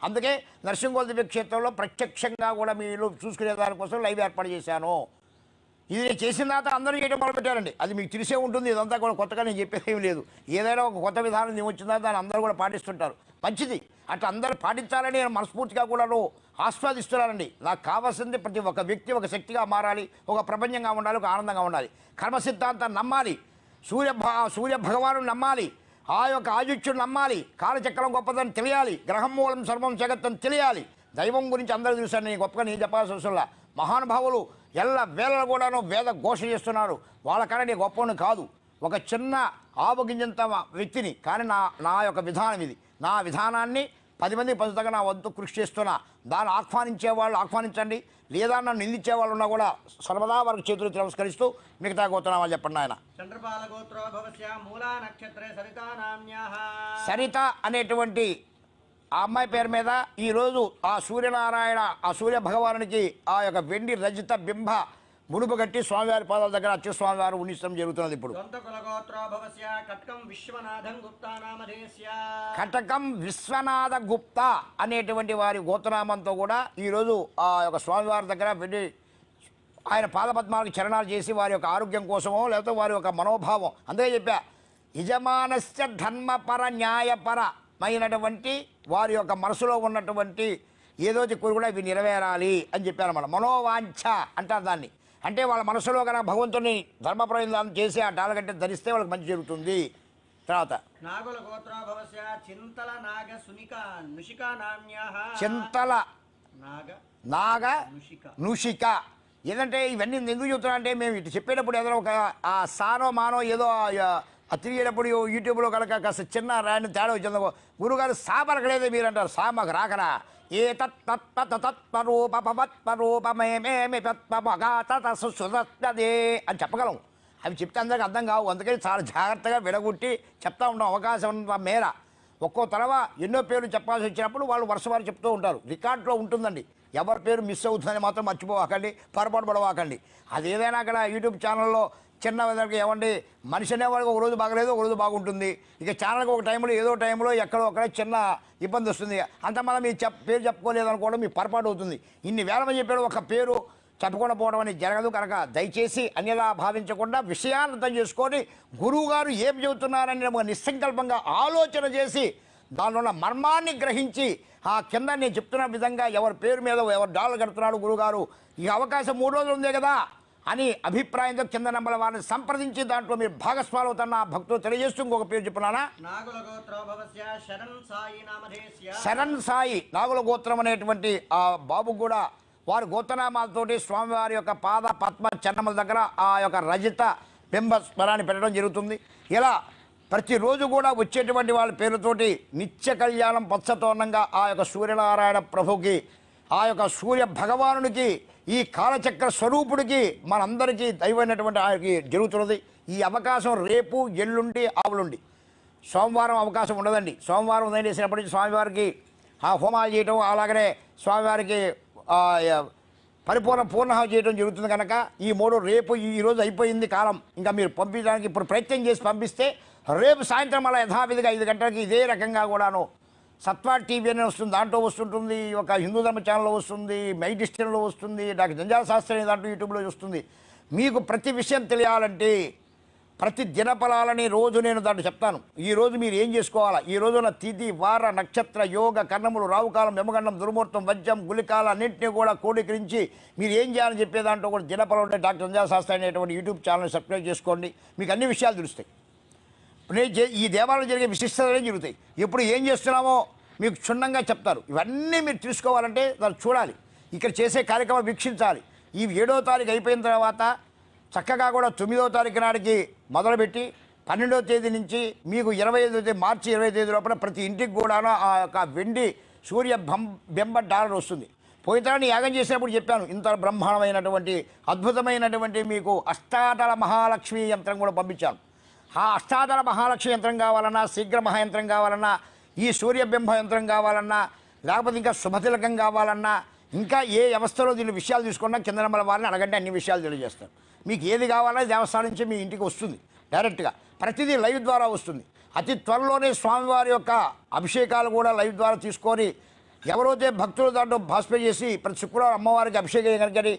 అందుకే నరసింహోల్దివ్య క్షేత్రంలో ప్రత్యక్షంగా కూడా మీరు చూసుకునే దానికోసం లైవ్ ఏర్పాటు చేశాను ఇది నేను చేసిన తర్వాత అందరూ చేయడం మొదలుపెట్టారండి అది మీకు తెలిసే ఉంటుంది ఇదంతా కూడా కొత్తగా నేను చెప్పేది ఏమి లేదు ఏదైనా ఒక కొత్త విధానం నేను వచ్చిన తర్వాత దాన్ని అందరూ కూడా పాటిస్తుంటారు మంచిది అట్లా అందరూ పాటించాలని నేను మనస్ఫూర్తిగా కూడా ఆస్వాదిస్తున్నానండి నాకు కావాల్సింది ప్రతి ఒక్క వ్యక్తి ఒక శక్తిగా మారాలి ఒక ప్రపంచంగా ఉండాలి ఒక ఆనందంగా ఉండాలి కర్మ సిద్ధాంతాన్ని నమ్మాలి సూర్య సూర్య భగవాను నమ్మాలి ఆ యొక్క ఆదిత్యుడు నమ్మాలి కాలచక్రం గొప్పదని తెలియాలి గ్రహం మూలం సర్వం జగత్తని తెలియాలి దైవం గురించి అందరూ చూశాను నేను గొప్పగా నేను చెప్పాల్సిన వస్తున్న మహానుభావులు ఎల్ల వేళలు కూడాను వేద ఘోష చేస్తున్నారు వాళ్ళకన్నా నీ గొప్పని కాదు ఒక చిన్న ఆవగింజంత వ్యక్తిని కానీ నా నా యొక్క విధానం ఇది నా విధానాన్ని పది మంది తగ్గ నా వద్దు కృషి చేస్తున్నా దాన్ని ఆహ్వానించే వాళ్ళు ఆహ్వానించండి లేదా నన్ను నిందించే వాళ్ళు ఉన్నా కూడా సర్వదా వారికి చేతులు తిరస్కరిస్తూ మిగతా గోత్రనామాలు చెప్పండి ఆయన సరిత అనేటువంటి ఆ అమ్మాయి పేరు మీద ఈరోజు ఆ సూర్యనారాయణ ఆ సూర్య భగవానునికి ఆ యొక్క వెండి రజిత బింబ ముడుపు కట్టి స్వామివారి పాదాల దగ్గర అచ్చ స్వామివారు ఉన్నిస్తం జరుగుతున్నది ఇప్పుడు కటకం విశ్వనాథ గుప్త అనేటువంటి వారి గోత్రనామంతో కూడా ఈరోజు ఆ యొక్క స్వామివారి దగ్గర వెళ్ళి ఆయన పాదపద్మాలకు చరణాలు చేసి వారి యొక్క ఆరోగ్యం కోసమో లేకపోతే వారి యొక్క మనోభావం అందుకే చెప్పా యజమానస్య ధర్మపర న్యాయపర మైనటువంటి వారి యొక్క మనసులో ఉన్నటువంటి ఏదో చిక్కులు కూడా ఇవి నెరవేరాలి అని చెప్పారు అన్నమాట మనోవాంఛ అంటారు దాన్ని అంటే వాళ్ళ మనసులో కనుక భగవంతుని ధర్మ ప్రయోజనం చేసి ఆ డాలగట్ట ధరిస్తే వాళ్ళకి మంచి జరుగుతుంది తర్వాత నాగుల గోత్రాభవస్య చింతల నాగ సునిక నుషిక నామ్యాహ చింతల నాగ నాగ నుషిక ఇవన్నీ ఎందుకు చెప్తున్నా అంటే మేము ఇటు చెప్పేటప్పుడు ఏదో ఒక ఆ సానో మానో ఏదో తిరిగేటప్పుడు యూట్యూబ్లో కనుక కాస్త చిన్న రాయని తేడా వచ్చిందో గురుగారు సా మీరు అంటారు సా మాకు రాకరా ఏ తత్పరూపమే మే మే పత్పమగా తత సుశుదే అని చెప్పగలం అవి చెప్తే అందరికి అర్థం కావు అందుకని చాలా జాగ్రత్తగా విడగొట్టి చెప్తా ఉన్న అవకాశం ఉన్న మేర ఒక్కో తరవ ఎన్నో పేర్లు చెప్పాల్సి వచ్చినప్పుడు వాళ్ళు వరుసవారు చెప్తూ ఉంటారు రికార్డులో ఉంటుందండి ఎవరి పేరు మిస్ అవుతుందని మాత్రం మర్చిపోవాకండి పొరపాటు పడవాకండి అది ఏదైనా అక్కడ యూట్యూబ్ ఛానల్లో చిన్న వరకు ఏమండి మనిషి అనేవాడికి ఒక రోజు బాగలేదు ఒక రోజు బాగుంటుంది ఇక ఛానల్కి ఒక టైంలో ఏదో టైంలో ఎక్కడో అక్కడ చిన్న ఇబ్బంది వస్తుంది అంతమల్లా మీ చెప్ పేరు చెప్పుకోలేదు అనుకోవడం మీ పొరపాటు అవుతుంది ఇన్ని వేల మంది చెప్పాడు ఒక పేరు చెప్పకుండా పోవడం అనేది జరగదు కనుక దయచేసి అన్యలా భావించకుండా విషయాన్ని అర్థం చేసుకొని గురువుగారు ఏం చెబుతున్నారని నిస్సంకల్పంగా ఆలోచన చేసి దానిలో ఉన్న మర్మాన్ని గ్రహించి ఆ కింద నేను చెప్తున్న విధంగా ఎవరి పేరు మీద ఎవరు డాలు కడుతున్నాడు గురుగారు ఈ అవకాశం మూడు రోజులు ఉందే కదా అని అభిప్రాయంతో కింద నంబర్ వారిని సంప్రదించి దాంట్లో మీరు భాగస్వాలు అవుతున్న భక్తులు తెలియజేస్తూ ఇంకొక పేరు చెప్పున్నానా శరణ్ సాయి నాగుల గోత్రం అనేటువంటి ఆ బాబు కూడా వారు గోత్రనామాలతోటి స్వామివారి యొక్క పాద పద్మ చన్నముల దగ్గర ఆ యొక్క రజిత బింబ స్మరాన్ని పెట్టడం జరుగుతుంది ఇలా ప్రతిరోజు కూడా వచ్చేటువంటి వాళ్ళ పేరుతోటి నిత్య కళ్యాణం పచ్చతోనంగా ఆ యొక్క సూర్యనారాయణ ప్రభుకి ఆ యొక్క సూర్య భగవానుడికి ఈ కాలచక్ర స్వరూపుడికి మనందరికీ దైవమైనటువంటి ఆయనకి జరుగుతున్నది ఈ అవకాశం రేపు ఎల్లుండి ఆవులుండి సోమవారం అవకాశం ఉండదండి సోమవారం ఉదయం చేసినప్పటి నుంచి స్వామివారికి ఆ హోమాలు చేయటం అలాగనే స్వామివారికి పరిపూర్ణ పూర్ణహం చేయడం జరుగుతుంది కనుక ఈ మూడు రేపు ఈరోజు అయిపోయింది కాలం ఇంకా మీరు పంపించడానికి ఇప్పుడు ప్రయత్నం చేసి పంపిస్తే రేపు సాయంత్రం అలా యథావిధిగా ఐదు గంటలకి ఇదే రకంగా కూడాను సత్వా టీవీ అనే వస్తుంది దాంట్లో వస్తుంటుంది ఒక హిందూ ధర్మ ఛానల్లో వస్తుంది మై వస్తుంది నాకు జంజాల శాస్త్రి దాంట్లో యూట్యూబ్లో వస్తుంది మీకు ప్రతి విషయం తెలియాలంటే ప్రతి దినఫలాలని రోజు నేను దాంట్లో చెప్తాను ఈరోజు మీరు ఏం చేసుకోవాలా ఈ రోజున తిథి వార నక్షత్ర యోగ కర్ణములు రావుకాలం యమగండం దుర్మూర్తం వజ్రం గులికాల అన్నింటినీ కూడా కూడీకరించి మీరు ఏం చేయాలని చెప్పే దాంట్లో కూడా దినఫలం ఉంటే డాక్టర్ అంజా శాస్త్రి అనేటువంటి యూట్యూబ్ ఛానల్ని సబ్స్క్రైబ్ చేసుకోండి మీకు అన్ని విషయాలు తెలుస్తాయి ఈ దేవాలయం జరిగే విశిష్టతలే జరుగుతాయి ఎప్పుడు ఏం చేస్తున్నామో మీకు క్షుణ్ణంగా చెప్తారు ఇవన్నీ మీరు తెలుసుకోవాలంటే దాన్ని చూడాలి ఇక్కడ చేసే కార్యక్రమం వీక్షించాలి ఈ ఏడో తారీఖు అయిపోయిన తర్వాత చక్కగా కూడా తొమ్మిదో తారీఖు నాటికి మొదలుపెట్టి పన్నెండో తేదీ నుంచి మీకు ఇరవై ఐదో తేదీ మార్చి ఇరవై తేదీ లోపల ప్రతి ఇంటికి కూడాను ఆ యొక్క వెండి సూర్య బం బెంబ డాలర్ వస్తుంది పోయితరాన్ని యాగం చేసినప్పుడు చెప్పాను ఇంత బ్రహ్మాండమైనటువంటి అద్భుతమైనటువంటి మీకు అష్టాటల మహాలక్ష్మి యంత్రం కూడా పంపించాను ఆ అష్టాదర మహాలక్ష్మి యంత్రం కావాలన్నా శీఘ్ర మహాయంత్రం కావాలన్నా ఈ సూర్యబింబ యంత్రం కావాలన్నా లేకపోతే ఇంకా శుభతిలకం కావాలన్నా ఇంకా ఏ వ్యవస్థలో దీని విషయాలు తీసుకున్నా కిందనమ్మల వారిని అడగండి అన్ని విషయాలు తెలియజేస్తారు మీకు ఏది కావాలో దేవస్థానం నుంచి మీ ఇంటికి వస్తుంది డైరెక్ట్గా ప్రతిదీ లైవ్ ద్వారా వస్తుంది అతి త్వరలోనే స్వామివారి యొక్క అభిషేకాలు కూడా లైవ్ ద్వారా తీసుకొని ఎవరైతే భక్తులు దాంట్లో భాస్పర్ చేసి ప్రతి శుక్రవారం అమ్మవారికి అభిషేకం కానీ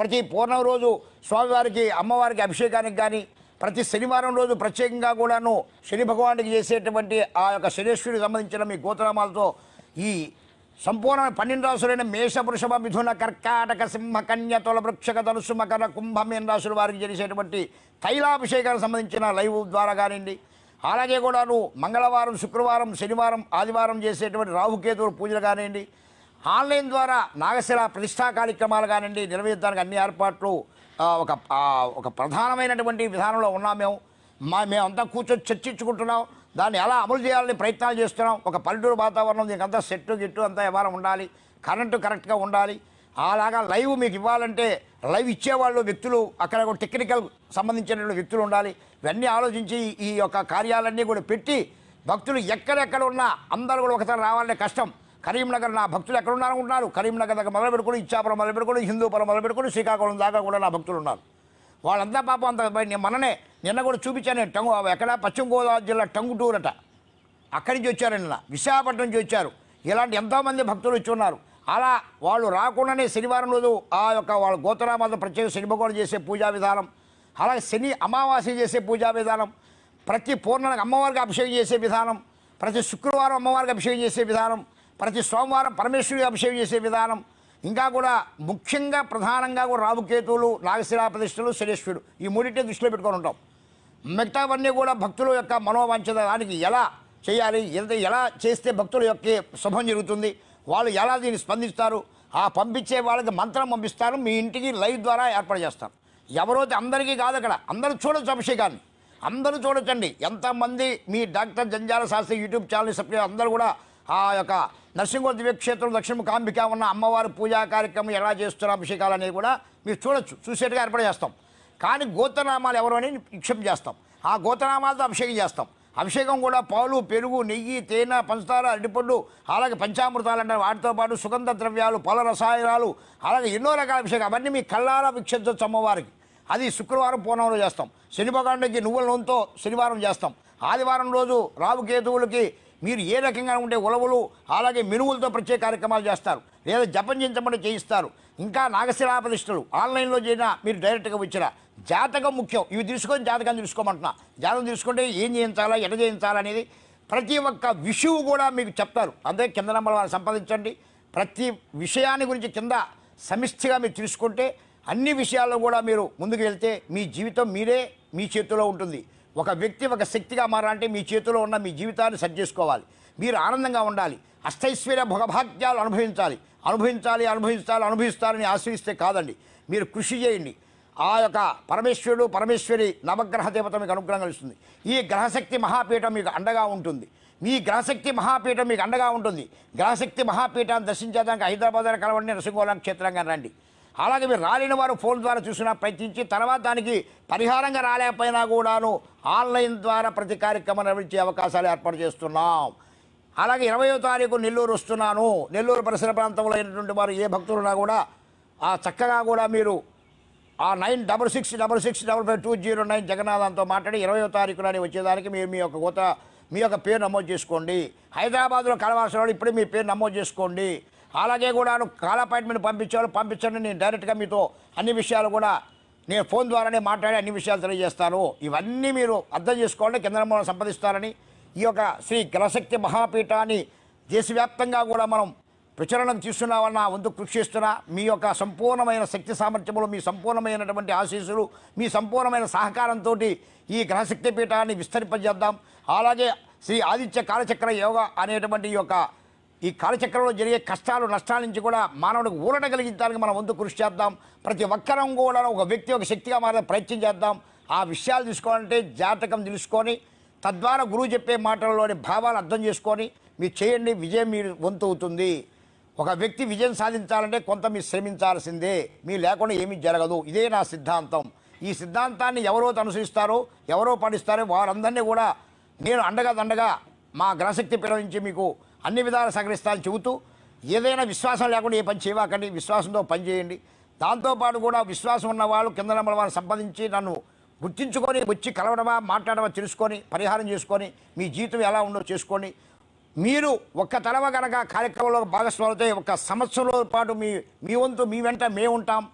ప్రతి పూర్ణం రోజు స్వామివారికి అమ్మవారికి అభిషేకానికి కానీ ప్రతి శనివారం రోజు ప్రత్యేకంగా కూడాను శని భగవానికి చేసేటువంటి ఆ యొక్క శనేశ్వరికి సంబంధించిన మీ గోత్రనామాలతో ఈ సంపూర్ణ పన్నెండు రాసులైన మేష వృషభ మిథున కర్కాటక సింహ కన్య తొల వృక్షక ధనుసు మకర కుంభమీన రాసుల వారికి చేసేటువంటి తైలాభిషేకానికి సంబంధించిన లైవ్ ద్వారా కానివ్వండి అలాగే కూడాను మంగళవారం శుక్రవారం శనివారం ఆదివారం చేసేటువంటి రాహుకేతువుల పూజలు కానివ్వండి ఆన్లైన్ ద్వారా నాగశిల ప్రతిష్టా కార్యక్రమాలు కానివ్వండి నిర్వహించడానికి అన్ని ఏర్పాట్లు ఒక ఒక ప్రధానమైనటువంటి విధానంలో ఉన్నాం మేము మా మేమంతా కూర్చొని చర్చించుకుంటున్నాం దాన్ని ఎలా అమలు చేయాలని ప్రయత్నాలు చేస్తున్నాం ఒక పల్లెటూరు వాతావరణం దీనికంతా సెట్టు గిట్టు అంతా వ్యవహారం ఉండాలి కరెంటు కరెక్ట్గా ఉండాలి అలాగా లైవ్ మీకు ఇవ్వాలంటే లైవ్ ఇచ్చేవాళ్ళు వ్యక్తులు అక్కడ ఒక టెక్నికల్ సంబంధించినటువంటి వ్యక్తులు ఉండాలి ఇవన్నీ ఆలోచించి ఈ యొక్క కార్యాలన్నీ కూడా పెట్టి భక్తులు ఎక్కడెక్కడ ఉన్నా అందరూ కూడా ఒకసారి రావాలనే కష్టం కరీంనగర్ నా భక్తులు ఎక్కడున్నారు ఉన్నారు కరీంనగర్ దగ్గర మొదలు పెట్టుకుని ఇచ్చాపురం మొదలు పెట్టుకుని హిందూపురం మొదలు పెట్టుకుని శ్రీకాకుళం దాకా కూడా నా భక్తులు ఉన్నారు వాళ్ళంతా పాపం అంత మననే నిన్న కూడా చూపించాను టంగు ఎక్కడ పశ్చిమ గోదావరి జిల్లా టంగుటూరట అక్కడి నుంచి వచ్చారు నిన్న విశాఖపట్నం నుంచి వచ్చారు ఇలాంటి ఎంతోమంది భక్తులు వచ్చి ఉన్నారు అలా వాళ్ళు రాకుండానే శనివారం రోజు ఆ యొక్క వాళ్ళ గోతరామాత ప్రత్యేక శనిభగోడు చేసే పూజా విధానం అలాగే శని అమావాస్య చేసే పూజా విధానం ప్రతి పూర్ణానికి అమ్మవారికి అభిషేకం చేసే విధానం ప్రతి శుక్రవారం అమ్మవారికి అభిషేకం చేసే విధానం ప్రతి సోమవారం పరమేశ్వరి అభిషేకం చేసే విధానం ఇంకా కూడా ముఖ్యంగా ప్రధానంగా కూడా రాముకేతువులు నాగశిలా ప్రతిష్టలు శనేశ్వరుడు ఈ మూడింటిని దృష్టిలో పెట్టుకొని ఉంటాం మిగతావన్నీ కూడా భక్తుల యొక్క మనోవాంఛ దానికి ఎలా చేయాలి ఎంత ఎలా చేస్తే భక్తుల యొక్క శుభం జరుగుతుంది వాళ్ళు ఎలా దీన్ని స్పందిస్తారు ఆ పంపించే వాళ్ళకి మంత్రం పంపిస్తారు మీ ఇంటికి లైవ్ ద్వారా ఏర్పాటు చేస్తాం ఎవరైతే అందరికీ కాదు అక్కడ అందరూ చూడొచ్చు అభిషేకాన్ని అందరూ చూడొచ్చండి ఎంతమంది మీ doctor Janjala Shastri YouTube channel subscribe అందరూ కూడా ఆ యొక్క నరసింహ దివ్యక్షేత్రం దక్షిణ కాంబిక ఉన్న అమ్మవారి పూజా కార్యక్రమం ఎలా చేస్తున్న అభిషేకాలు అనేవి కూడా మీరు చూడొచ్చు చూసేట్టుగా ఏర్పాటు చేస్తాం కానీ గోత్రనామాలు ఎవరు అని నిక్షేపం చేస్తాం ఆ గోత్రనామాలతో అభిషేకం చేస్తాం అభిషేకం కూడా పాలు పెరుగు నెయ్యి తేనె పంచదార అరటిపండు అలాగే పంచామృతాలు అంటారు వాటితో పాటు సుగంధ ద్రవ్యాలు పల రసాయనాలు అలాగే ఎన్నో రకాల అభిషేకం అవన్నీ మీ కళ్ళారా వీక్షించవచ్చు అమ్మవారికి అది శుక్రవారం పూర్ణంలో చేస్తాం శని నువ్వుల నూనెతో శనివారం చేస్తాం ఆదివారం రోజు రావు కేతువులకి మీరు ఏ రకంగా ఉండే ఉలవలు అలాగే మినువులతో ప్రత్యేక కార్యక్రమాలు చేస్తారు లేదా జపం చేయించమని చేయిస్తారు ఇంకా ప్రతిష్టలు ఆన్లైన్లో చేయినా మీరు డైరెక్ట్గా వచ్చినా జాతకం ముఖ్యం ఇవి తీసుకొని జాతకాన్ని తీసుకోమంటున్నా జాతకం తీసుకుంటే ఏం చేయించాలా ఎట చేయించాలా అనేది ప్రతి ఒక్క విషువు కూడా మీకు చెప్తారు అదే కింద నెంబర్ వారు సంపాదించండి ప్రతి విషయాన్ని గురించి కింద సమిష్టిగా మీరు తీసుకుంటే అన్ని విషయాల్లో కూడా మీరు ముందుకు వెళ్తే మీ జీవితం మీరే మీ చేతిలో ఉంటుంది ఒక వ్యక్తి ఒక శక్తిగా మారాలంటే మీ చేతిలో ఉన్న మీ జీవితాన్ని సెట్ చేసుకోవాలి మీరు ఆనందంగా ఉండాలి అష్టైశ్వర్య భోగభాగ్యాలు అనుభవించాలి అనుభవించాలి అనుభవించాలి అనుభవిస్తారని ఆశ్రయిస్తే కాదండి మీరు కృషి చేయండి ఆ యొక్క పరమేశ్వరుడు పరమేశ్వరి నవగ్రహ దేవత మీకు అనుగ్రహం కలుస్తుంది ఈ గ్రహశక్తి మహాపీఠం మీకు అండగా ఉంటుంది మీ గ్రహశక్తి మహాపీఠం మీకు అండగా ఉంటుంది గ్రహశక్తి మహాపీఠాన్ని దర్శించేదానికి హైదరాబాద్ కలవండి నరసింహోళం క్షేత్రంగా రండి అలాగే మీరు రాలేని వారు ఫోన్ ద్వారా చూసినా ప్రయత్నించి తర్వాత దానికి పరిహారంగా రాలేకపోయినా కూడాను ఆన్లైన్ ద్వారా ప్రతి కార్యక్రమం నిర్వహించే అవకాశాలు ఏర్పాటు చేస్తున్నాం అలాగే ఇరవయో తారీఖు నెల్లూరు వస్తున్నాను నెల్లూరు పరిసర ప్రాంతంలో అయినటువంటి వారు ఏ భక్తులున్నా కూడా ఆ చక్కగా కూడా మీరు ఆ nine double six double six double five two zero nine జగన్నాథంతో మాట్లాడి ఇరవయో తారీఖున వచ్చేదానికి మీరు మీ యొక్క కోత మీ యొక్క పేరు నమోదు చేసుకోండి హైదరాబాద్లో కలవాల్సిన ఇప్పుడు మీ పేరు నమోదు చేసుకోండి అలాగే కూడా కాల అపాయింట్మెంట్ పంపించారు పంపించండి నేను డైరెక్ట్గా మీతో అన్ని విషయాలు కూడా నేను ఫోన్ ద్వారానే మాట్లాడి అన్ని విషయాలు తెలియజేస్తాను ఇవన్నీ మీరు అర్థం కింద మనం సంపాదిస్తారని ఈ యొక్క శ్రీ గ్రహశక్తి మహాపీఠాన్ని దేశవ్యాప్తంగా కూడా మనం ప్రచురణకు తీసుకున్నామన్న వంతు కృషి చేస్తున్నా మీ యొక్క సంపూర్ణమైన శక్తి సామర్థ్యములు మీ సంపూర్ణమైనటువంటి ఆశీస్సులు మీ సంపూర్ణమైన సహకారంతో ఈ గ్రహశక్తి పీఠాన్ని విస్తరింపజేద్దాం అలాగే శ్రీ ఆదిత్య కాలచక్ర యోగ అనేటువంటి యొక్క ఈ కాలచక్రంలో జరిగే కష్టాలు నష్టాల నుంచి కూడా మానవుడికి ఊరట కలిగించడానికి మనం వంతు కృషి చేద్దాం ప్రతి ఒక్కరం కూడా ఒక వ్యక్తి ఒక శక్తిగా మారే ప్రయత్నం చేద్దాం ఆ విషయాలు తీసుకోవాలంటే జాతకం తెలుసుకొని తద్వారా గురువు చెప్పే మాటలలోని భావాలు అర్థం చేసుకొని మీరు చేయండి విజయం మీరు వంతు అవుతుంది ఒక వ్యక్తి విజయం సాధించాలంటే కొంత మీరు శ్రమించాల్సిందే మీ లేకుండా ఏమీ జరగదు ఇదే నా సిద్ధాంతం ఈ సిద్ధాంతాన్ని ఎవరో అనుసరిస్తారో ఎవరో పాటిస్తారో వారందరినీ కూడా నేను అండగా దండగా మా గ్రహశక్తి నుంచి మీకు అన్ని విధాలు సహకరిస్తానని చెబుతూ ఏదైనా విశ్వాసం లేకుండా ఏ పని చేయవాకండి విశ్వాసంతో పని చేయండి దాంతోపాటు కూడా విశ్వాసం ఉన్న వాళ్ళు కింద వారిని వాళ్ళని నన్ను గుర్తించుకొని వచ్చి కలవడమా మాట్లాడమా తెలుసుకొని పరిహారం చేసుకొని మీ జీవితం ఎలా ఉండో చేసుకొని మీరు ఒక్క తలవ కనుక కార్యక్రమంలో అయితే ఒక సంవత్సరంలో పాటు మీ మీ వంతు మీ వెంట మేము ఉంటాం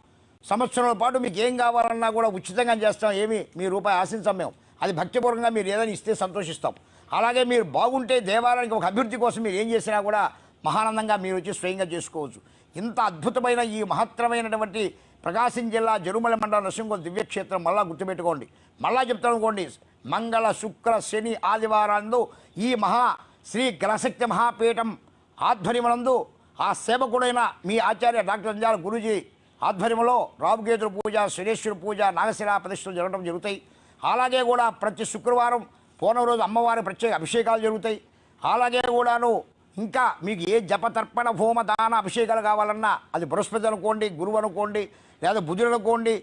సంవత్సరంలో పాటు మీకు ఏం కావాలన్నా కూడా ఉచితంగా చేస్తాం ఏమి మీ రూపాయి ఆశించాం మేము అది భక్తిపూర్వకంగా మీరు ఏదైనా ఇస్తే సంతోషిస్తాం అలాగే మీరు బాగుంటే దేవాలయానికి ఒక అభివృద్ధి కోసం మీరు ఏం చేసినా కూడా మహానందంగా మీరు వచ్చి స్వయంగా చేసుకోవచ్చు ఇంత అద్భుతమైన ఈ మహత్తరమైనటువంటి ప్రకాశం జిల్లా జరుమల మండలం నరసింహ దివ్యక్షేత్రం మళ్ళా గుర్తుపెట్టుకోండి మళ్ళా చెప్తాను అనుకోండి మంగళ శుక్ర శని ఆదివారాలందు ఈ మహా శ్రీ గ్రహశక్తి మహాపీఠం ఆధ్వర్యమునందు ఆ సేవకుడైన మీ ఆచార్య డాక్టర్ అంజాల గురుజీ ఆధ్వర్యంలో రావుకేతుల పూజ సురేశ్వర పూజ నాగశిలా ప్రతిష్టలు జరగడం జరుగుతాయి అలాగే కూడా ప్రతి శుక్రవారం పూర్ణం రోజు అమ్మవారి ప్రత్యేక అభిషేకాలు జరుగుతాయి అలాగే కూడాను ఇంకా మీకు ఏ జపతర్పణ హోమ దాన అభిషేకాలు కావాలన్నా అది బృహస్పతి అనుకోండి గురువు అనుకోండి లేదా బుధుడు అనుకోండి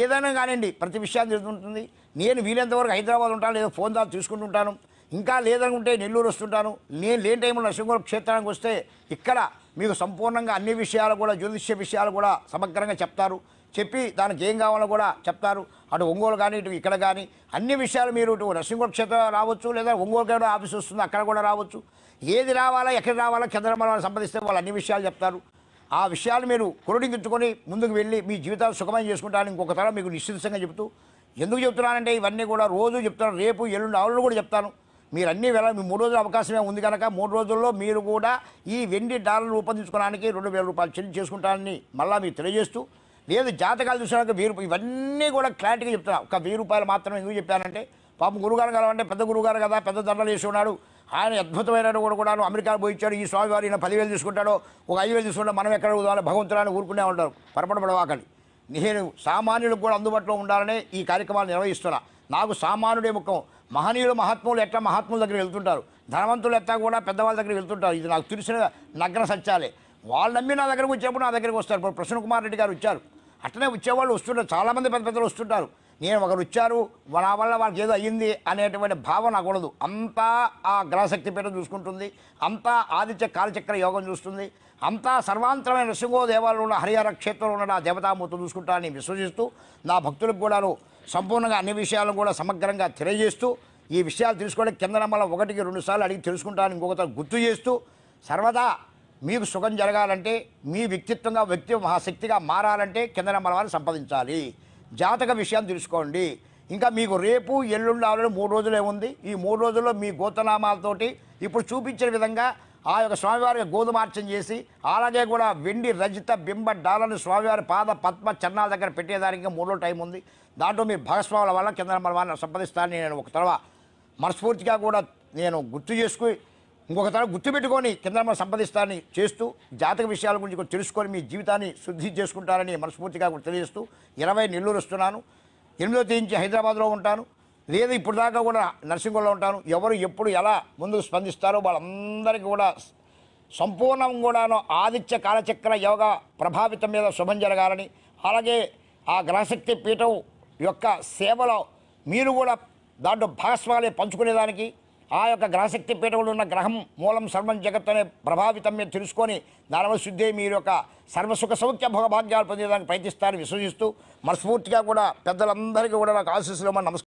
ఏదైనా కానివ్వండి ప్రతి విషయాన్ని జరుగుతుంటుంది నేను వీలైనంతవరకు హైదరాబాద్ ఉంటాను లేదా ఫోన్ ద్వారా చూసుకుంటూ ఉంటాను ఇంకా లేదనుకుంటే నెల్లూరు వస్తుంటాను నేను లేని టైంలో నరసింహపురం క్షేత్రానికి వస్తే ఇక్కడ మీకు సంపూర్ణంగా అన్ని విషయాలు కూడా జ్యోతిష్య విషయాలు కూడా సమగ్రంగా చెప్తారు చెప్పి దానికి ఏం కావాలో కూడా చెప్తారు అటు ఒంగోలు కానీ ఇటు ఇక్కడ కానీ అన్ని విషయాలు మీరు ఇటు నరసింహ క్షేత్రం రావచ్చు లేదా ఒంగోలు కూడా ఆఫీస్ వస్తుంది అక్కడ కూడా రావచ్చు ఏది రావాలా ఎక్కడ రావాలా చంద్రమని సంప్రదిస్తే వాళ్ళు అన్ని విషయాలు చెప్తారు ఆ విషయాలు మీరు కొరడించుకొని ముందుకు వెళ్ళి మీ జీవితాలు సుఖమయం చేసుకుంటారని ఇంకొక తరం మీకు నిశ్చితంగా చెబుతూ ఎందుకు చెప్తున్నానంటే ఇవన్నీ కూడా రోజు చెప్తాను రేపు ఎల్లుండి ఆవులను కూడా చెప్తాను మీరు అన్నీ వేళ మీ మూడు రోజుల అవకాశమే ఉంది కనుక మూడు రోజుల్లో మీరు కూడా ఈ వెండి డాలర్ రూపొందించుకోవడానికి రెండు వేల రూపాయలు చెల్లి చేసుకుంటారని మళ్ళీ మీరు తెలియజేస్తూ లేదు జాతకాలు చూసినాక వెయ్యి రూపాయలు ఇవన్నీ కూడా క్లారిటీగా చెప్తున్నా ఒక వెయ్యి రూపాయలు మాత్రమే ఎందుకు చెప్పానంటే పాపం గురుగారు కదా అంటే పెద్ద గురుగారు కదా పెద్ద దండలు చేసి ఉన్నాడు ఆయన అద్భుతమైన కూడా కూడా అమెరికా పోయించాడు ఈ స్వామివారు ఈయన పదివేలు తీసుకుంటాడో ఒక ఐదు వేలు తీసుకుంటాడు మనం ఎక్కడ కుదవాలి భగవంతురాన్ని ఊరుకునే ఉంటారు పొరపడబడవాకని నేను సామాన్యులకు కూడా అందుబాటులో ఉండాలనే ఈ కార్యక్రమాలు నిర్వహిస్తున్నా నాకు సామాన్యుడే ముఖం మహనీయులు మహాత్ములు ఎట్లా మహాత్ముల దగ్గర వెళ్తుంటారు ధనవంతులు ఎట్లా కూడా పెద్దవాళ్ళ దగ్గర వెళ్తుంటారు ఇది నాకు తెలిసిన నగ్న సత్యాలే వాళ్ళు నమ్మి నా దగ్గరకు వచ్చేప్పుడు నా దగ్గరికి వస్తారు ఇప్పుడు ప్రసన్న కుమార్ రెడ్డి గారు వచ్చారు అట్లనే వచ్చేవాళ్ళు వస్తుంటారు చాలామంది పెద్ద పెద్దలు వస్తుంటారు నేను ఒకరు వచ్చారు నా వల్ల వాళ్ళకి ఏదో అయ్యింది అనేటువంటి భావన కూడదు అంతా ఆ గ్రహశక్తి పీఠం చూసుకుంటుంది అంతా ఆదిత్య కాలచక్ర యోగం చూస్తుంది అంతా సర్వాంతరమైన నృసింహో దేవాలయంలో ఉన్న హరిహర క్షేత్రంలో ఉన్న నా దేవతామూర్తి చూసుకుంటారని విశ్వసిస్తూ నా భక్తులకు కూడా సంపూర్ణంగా అన్ని విషయాలను కూడా సమగ్రంగా తెలియజేస్తూ ఈ విషయాలు తెలుసుకోవడానికి కింద నమ్మల ఒకటికి రెండు సార్లు అడిగి తెలుసుకుంటాను ఇంకొకసారి గుర్తు చేస్తూ సర్వదా మీకు సుఖం జరగాలంటే మీ వ్యక్తిత్వంగా వ్యక్తి మహాశక్తిగా మారాలంటే కింద నెంబర్ వారిని సంపాదించాలి జాతక విషయం తెలుసుకోండి ఇంకా మీకు రేపు ఎల్లుండి ఆల్రెడీ మూడు రోజులే ఉంది ఈ మూడు రోజుల్లో మీ గోతనామాలతోటి ఇప్పుడు చూపించిన విధంగా ఆ యొక్క స్వామివారి గోధుమార్చన చేసి అలాగే కూడా వెండి రజిత బింబ డాలను స్వామివారి పాద పద్మ చన్నాల దగ్గర పెట్టేదానికి మూడో టైం ఉంది దాంట్లో మీ భాగస్వాముల వల్ల కింద నెంబర్ వారిని సంపాదిస్తానని నేను ఒక తర్వాత మనస్ఫూర్తిగా కూడా నేను గుర్తు చేసుకుని ఇంకొక తర గుర్తుపెట్టుకొని కింద మనం సంపాదిస్తారని చేస్తూ జాతక విషయాల గురించి తెలుసుకొని మీ జీవితాన్ని శుద్ధి చేసుకుంటారని మనస్ఫూర్తిగా కూడా తెలియజేస్తూ ఇరవై నెల్లూరు వస్తున్నాను ఎనిమిదో తేదీ హైదరాబాద్లో ఉంటాను లేదు ఇప్పుడు దాకా కూడా నర్సింగ్లో ఉంటాను ఎవరు ఎప్పుడు ఎలా ముందుకు స్పందిస్తారో వాళ్ళందరికీ కూడా సంపూర్ణం కూడాను ఆదిత్య కాలచక్ర యోగ ప్రభావితం మీద శుభం జరగాలని అలాగే ఆ గ్రహశక్తి పీఠం యొక్క సేవలో మీరు కూడా దాంట్లో భాగస్వామ్యం పంచుకునేదానికి ఆ యొక్క గ్రహశక్తి పీఠంలో ఉన్న గ్రహం మూలం సర్వం జగత్ అనే ప్రభావితం మీరు తెలుసుకొని నరవశుద్ధి మీరు యొక్క సర్వసుఖ సౌఖ్య భోగభాగ్యాలు పొందేదానికి ప్రయత్నిస్తారని విశ్వసిస్తూ మనస్ఫూర్తిగా కూడా పెద్దలందరికీ కూడా నాకు ఆశీస్సులు నమస్కారం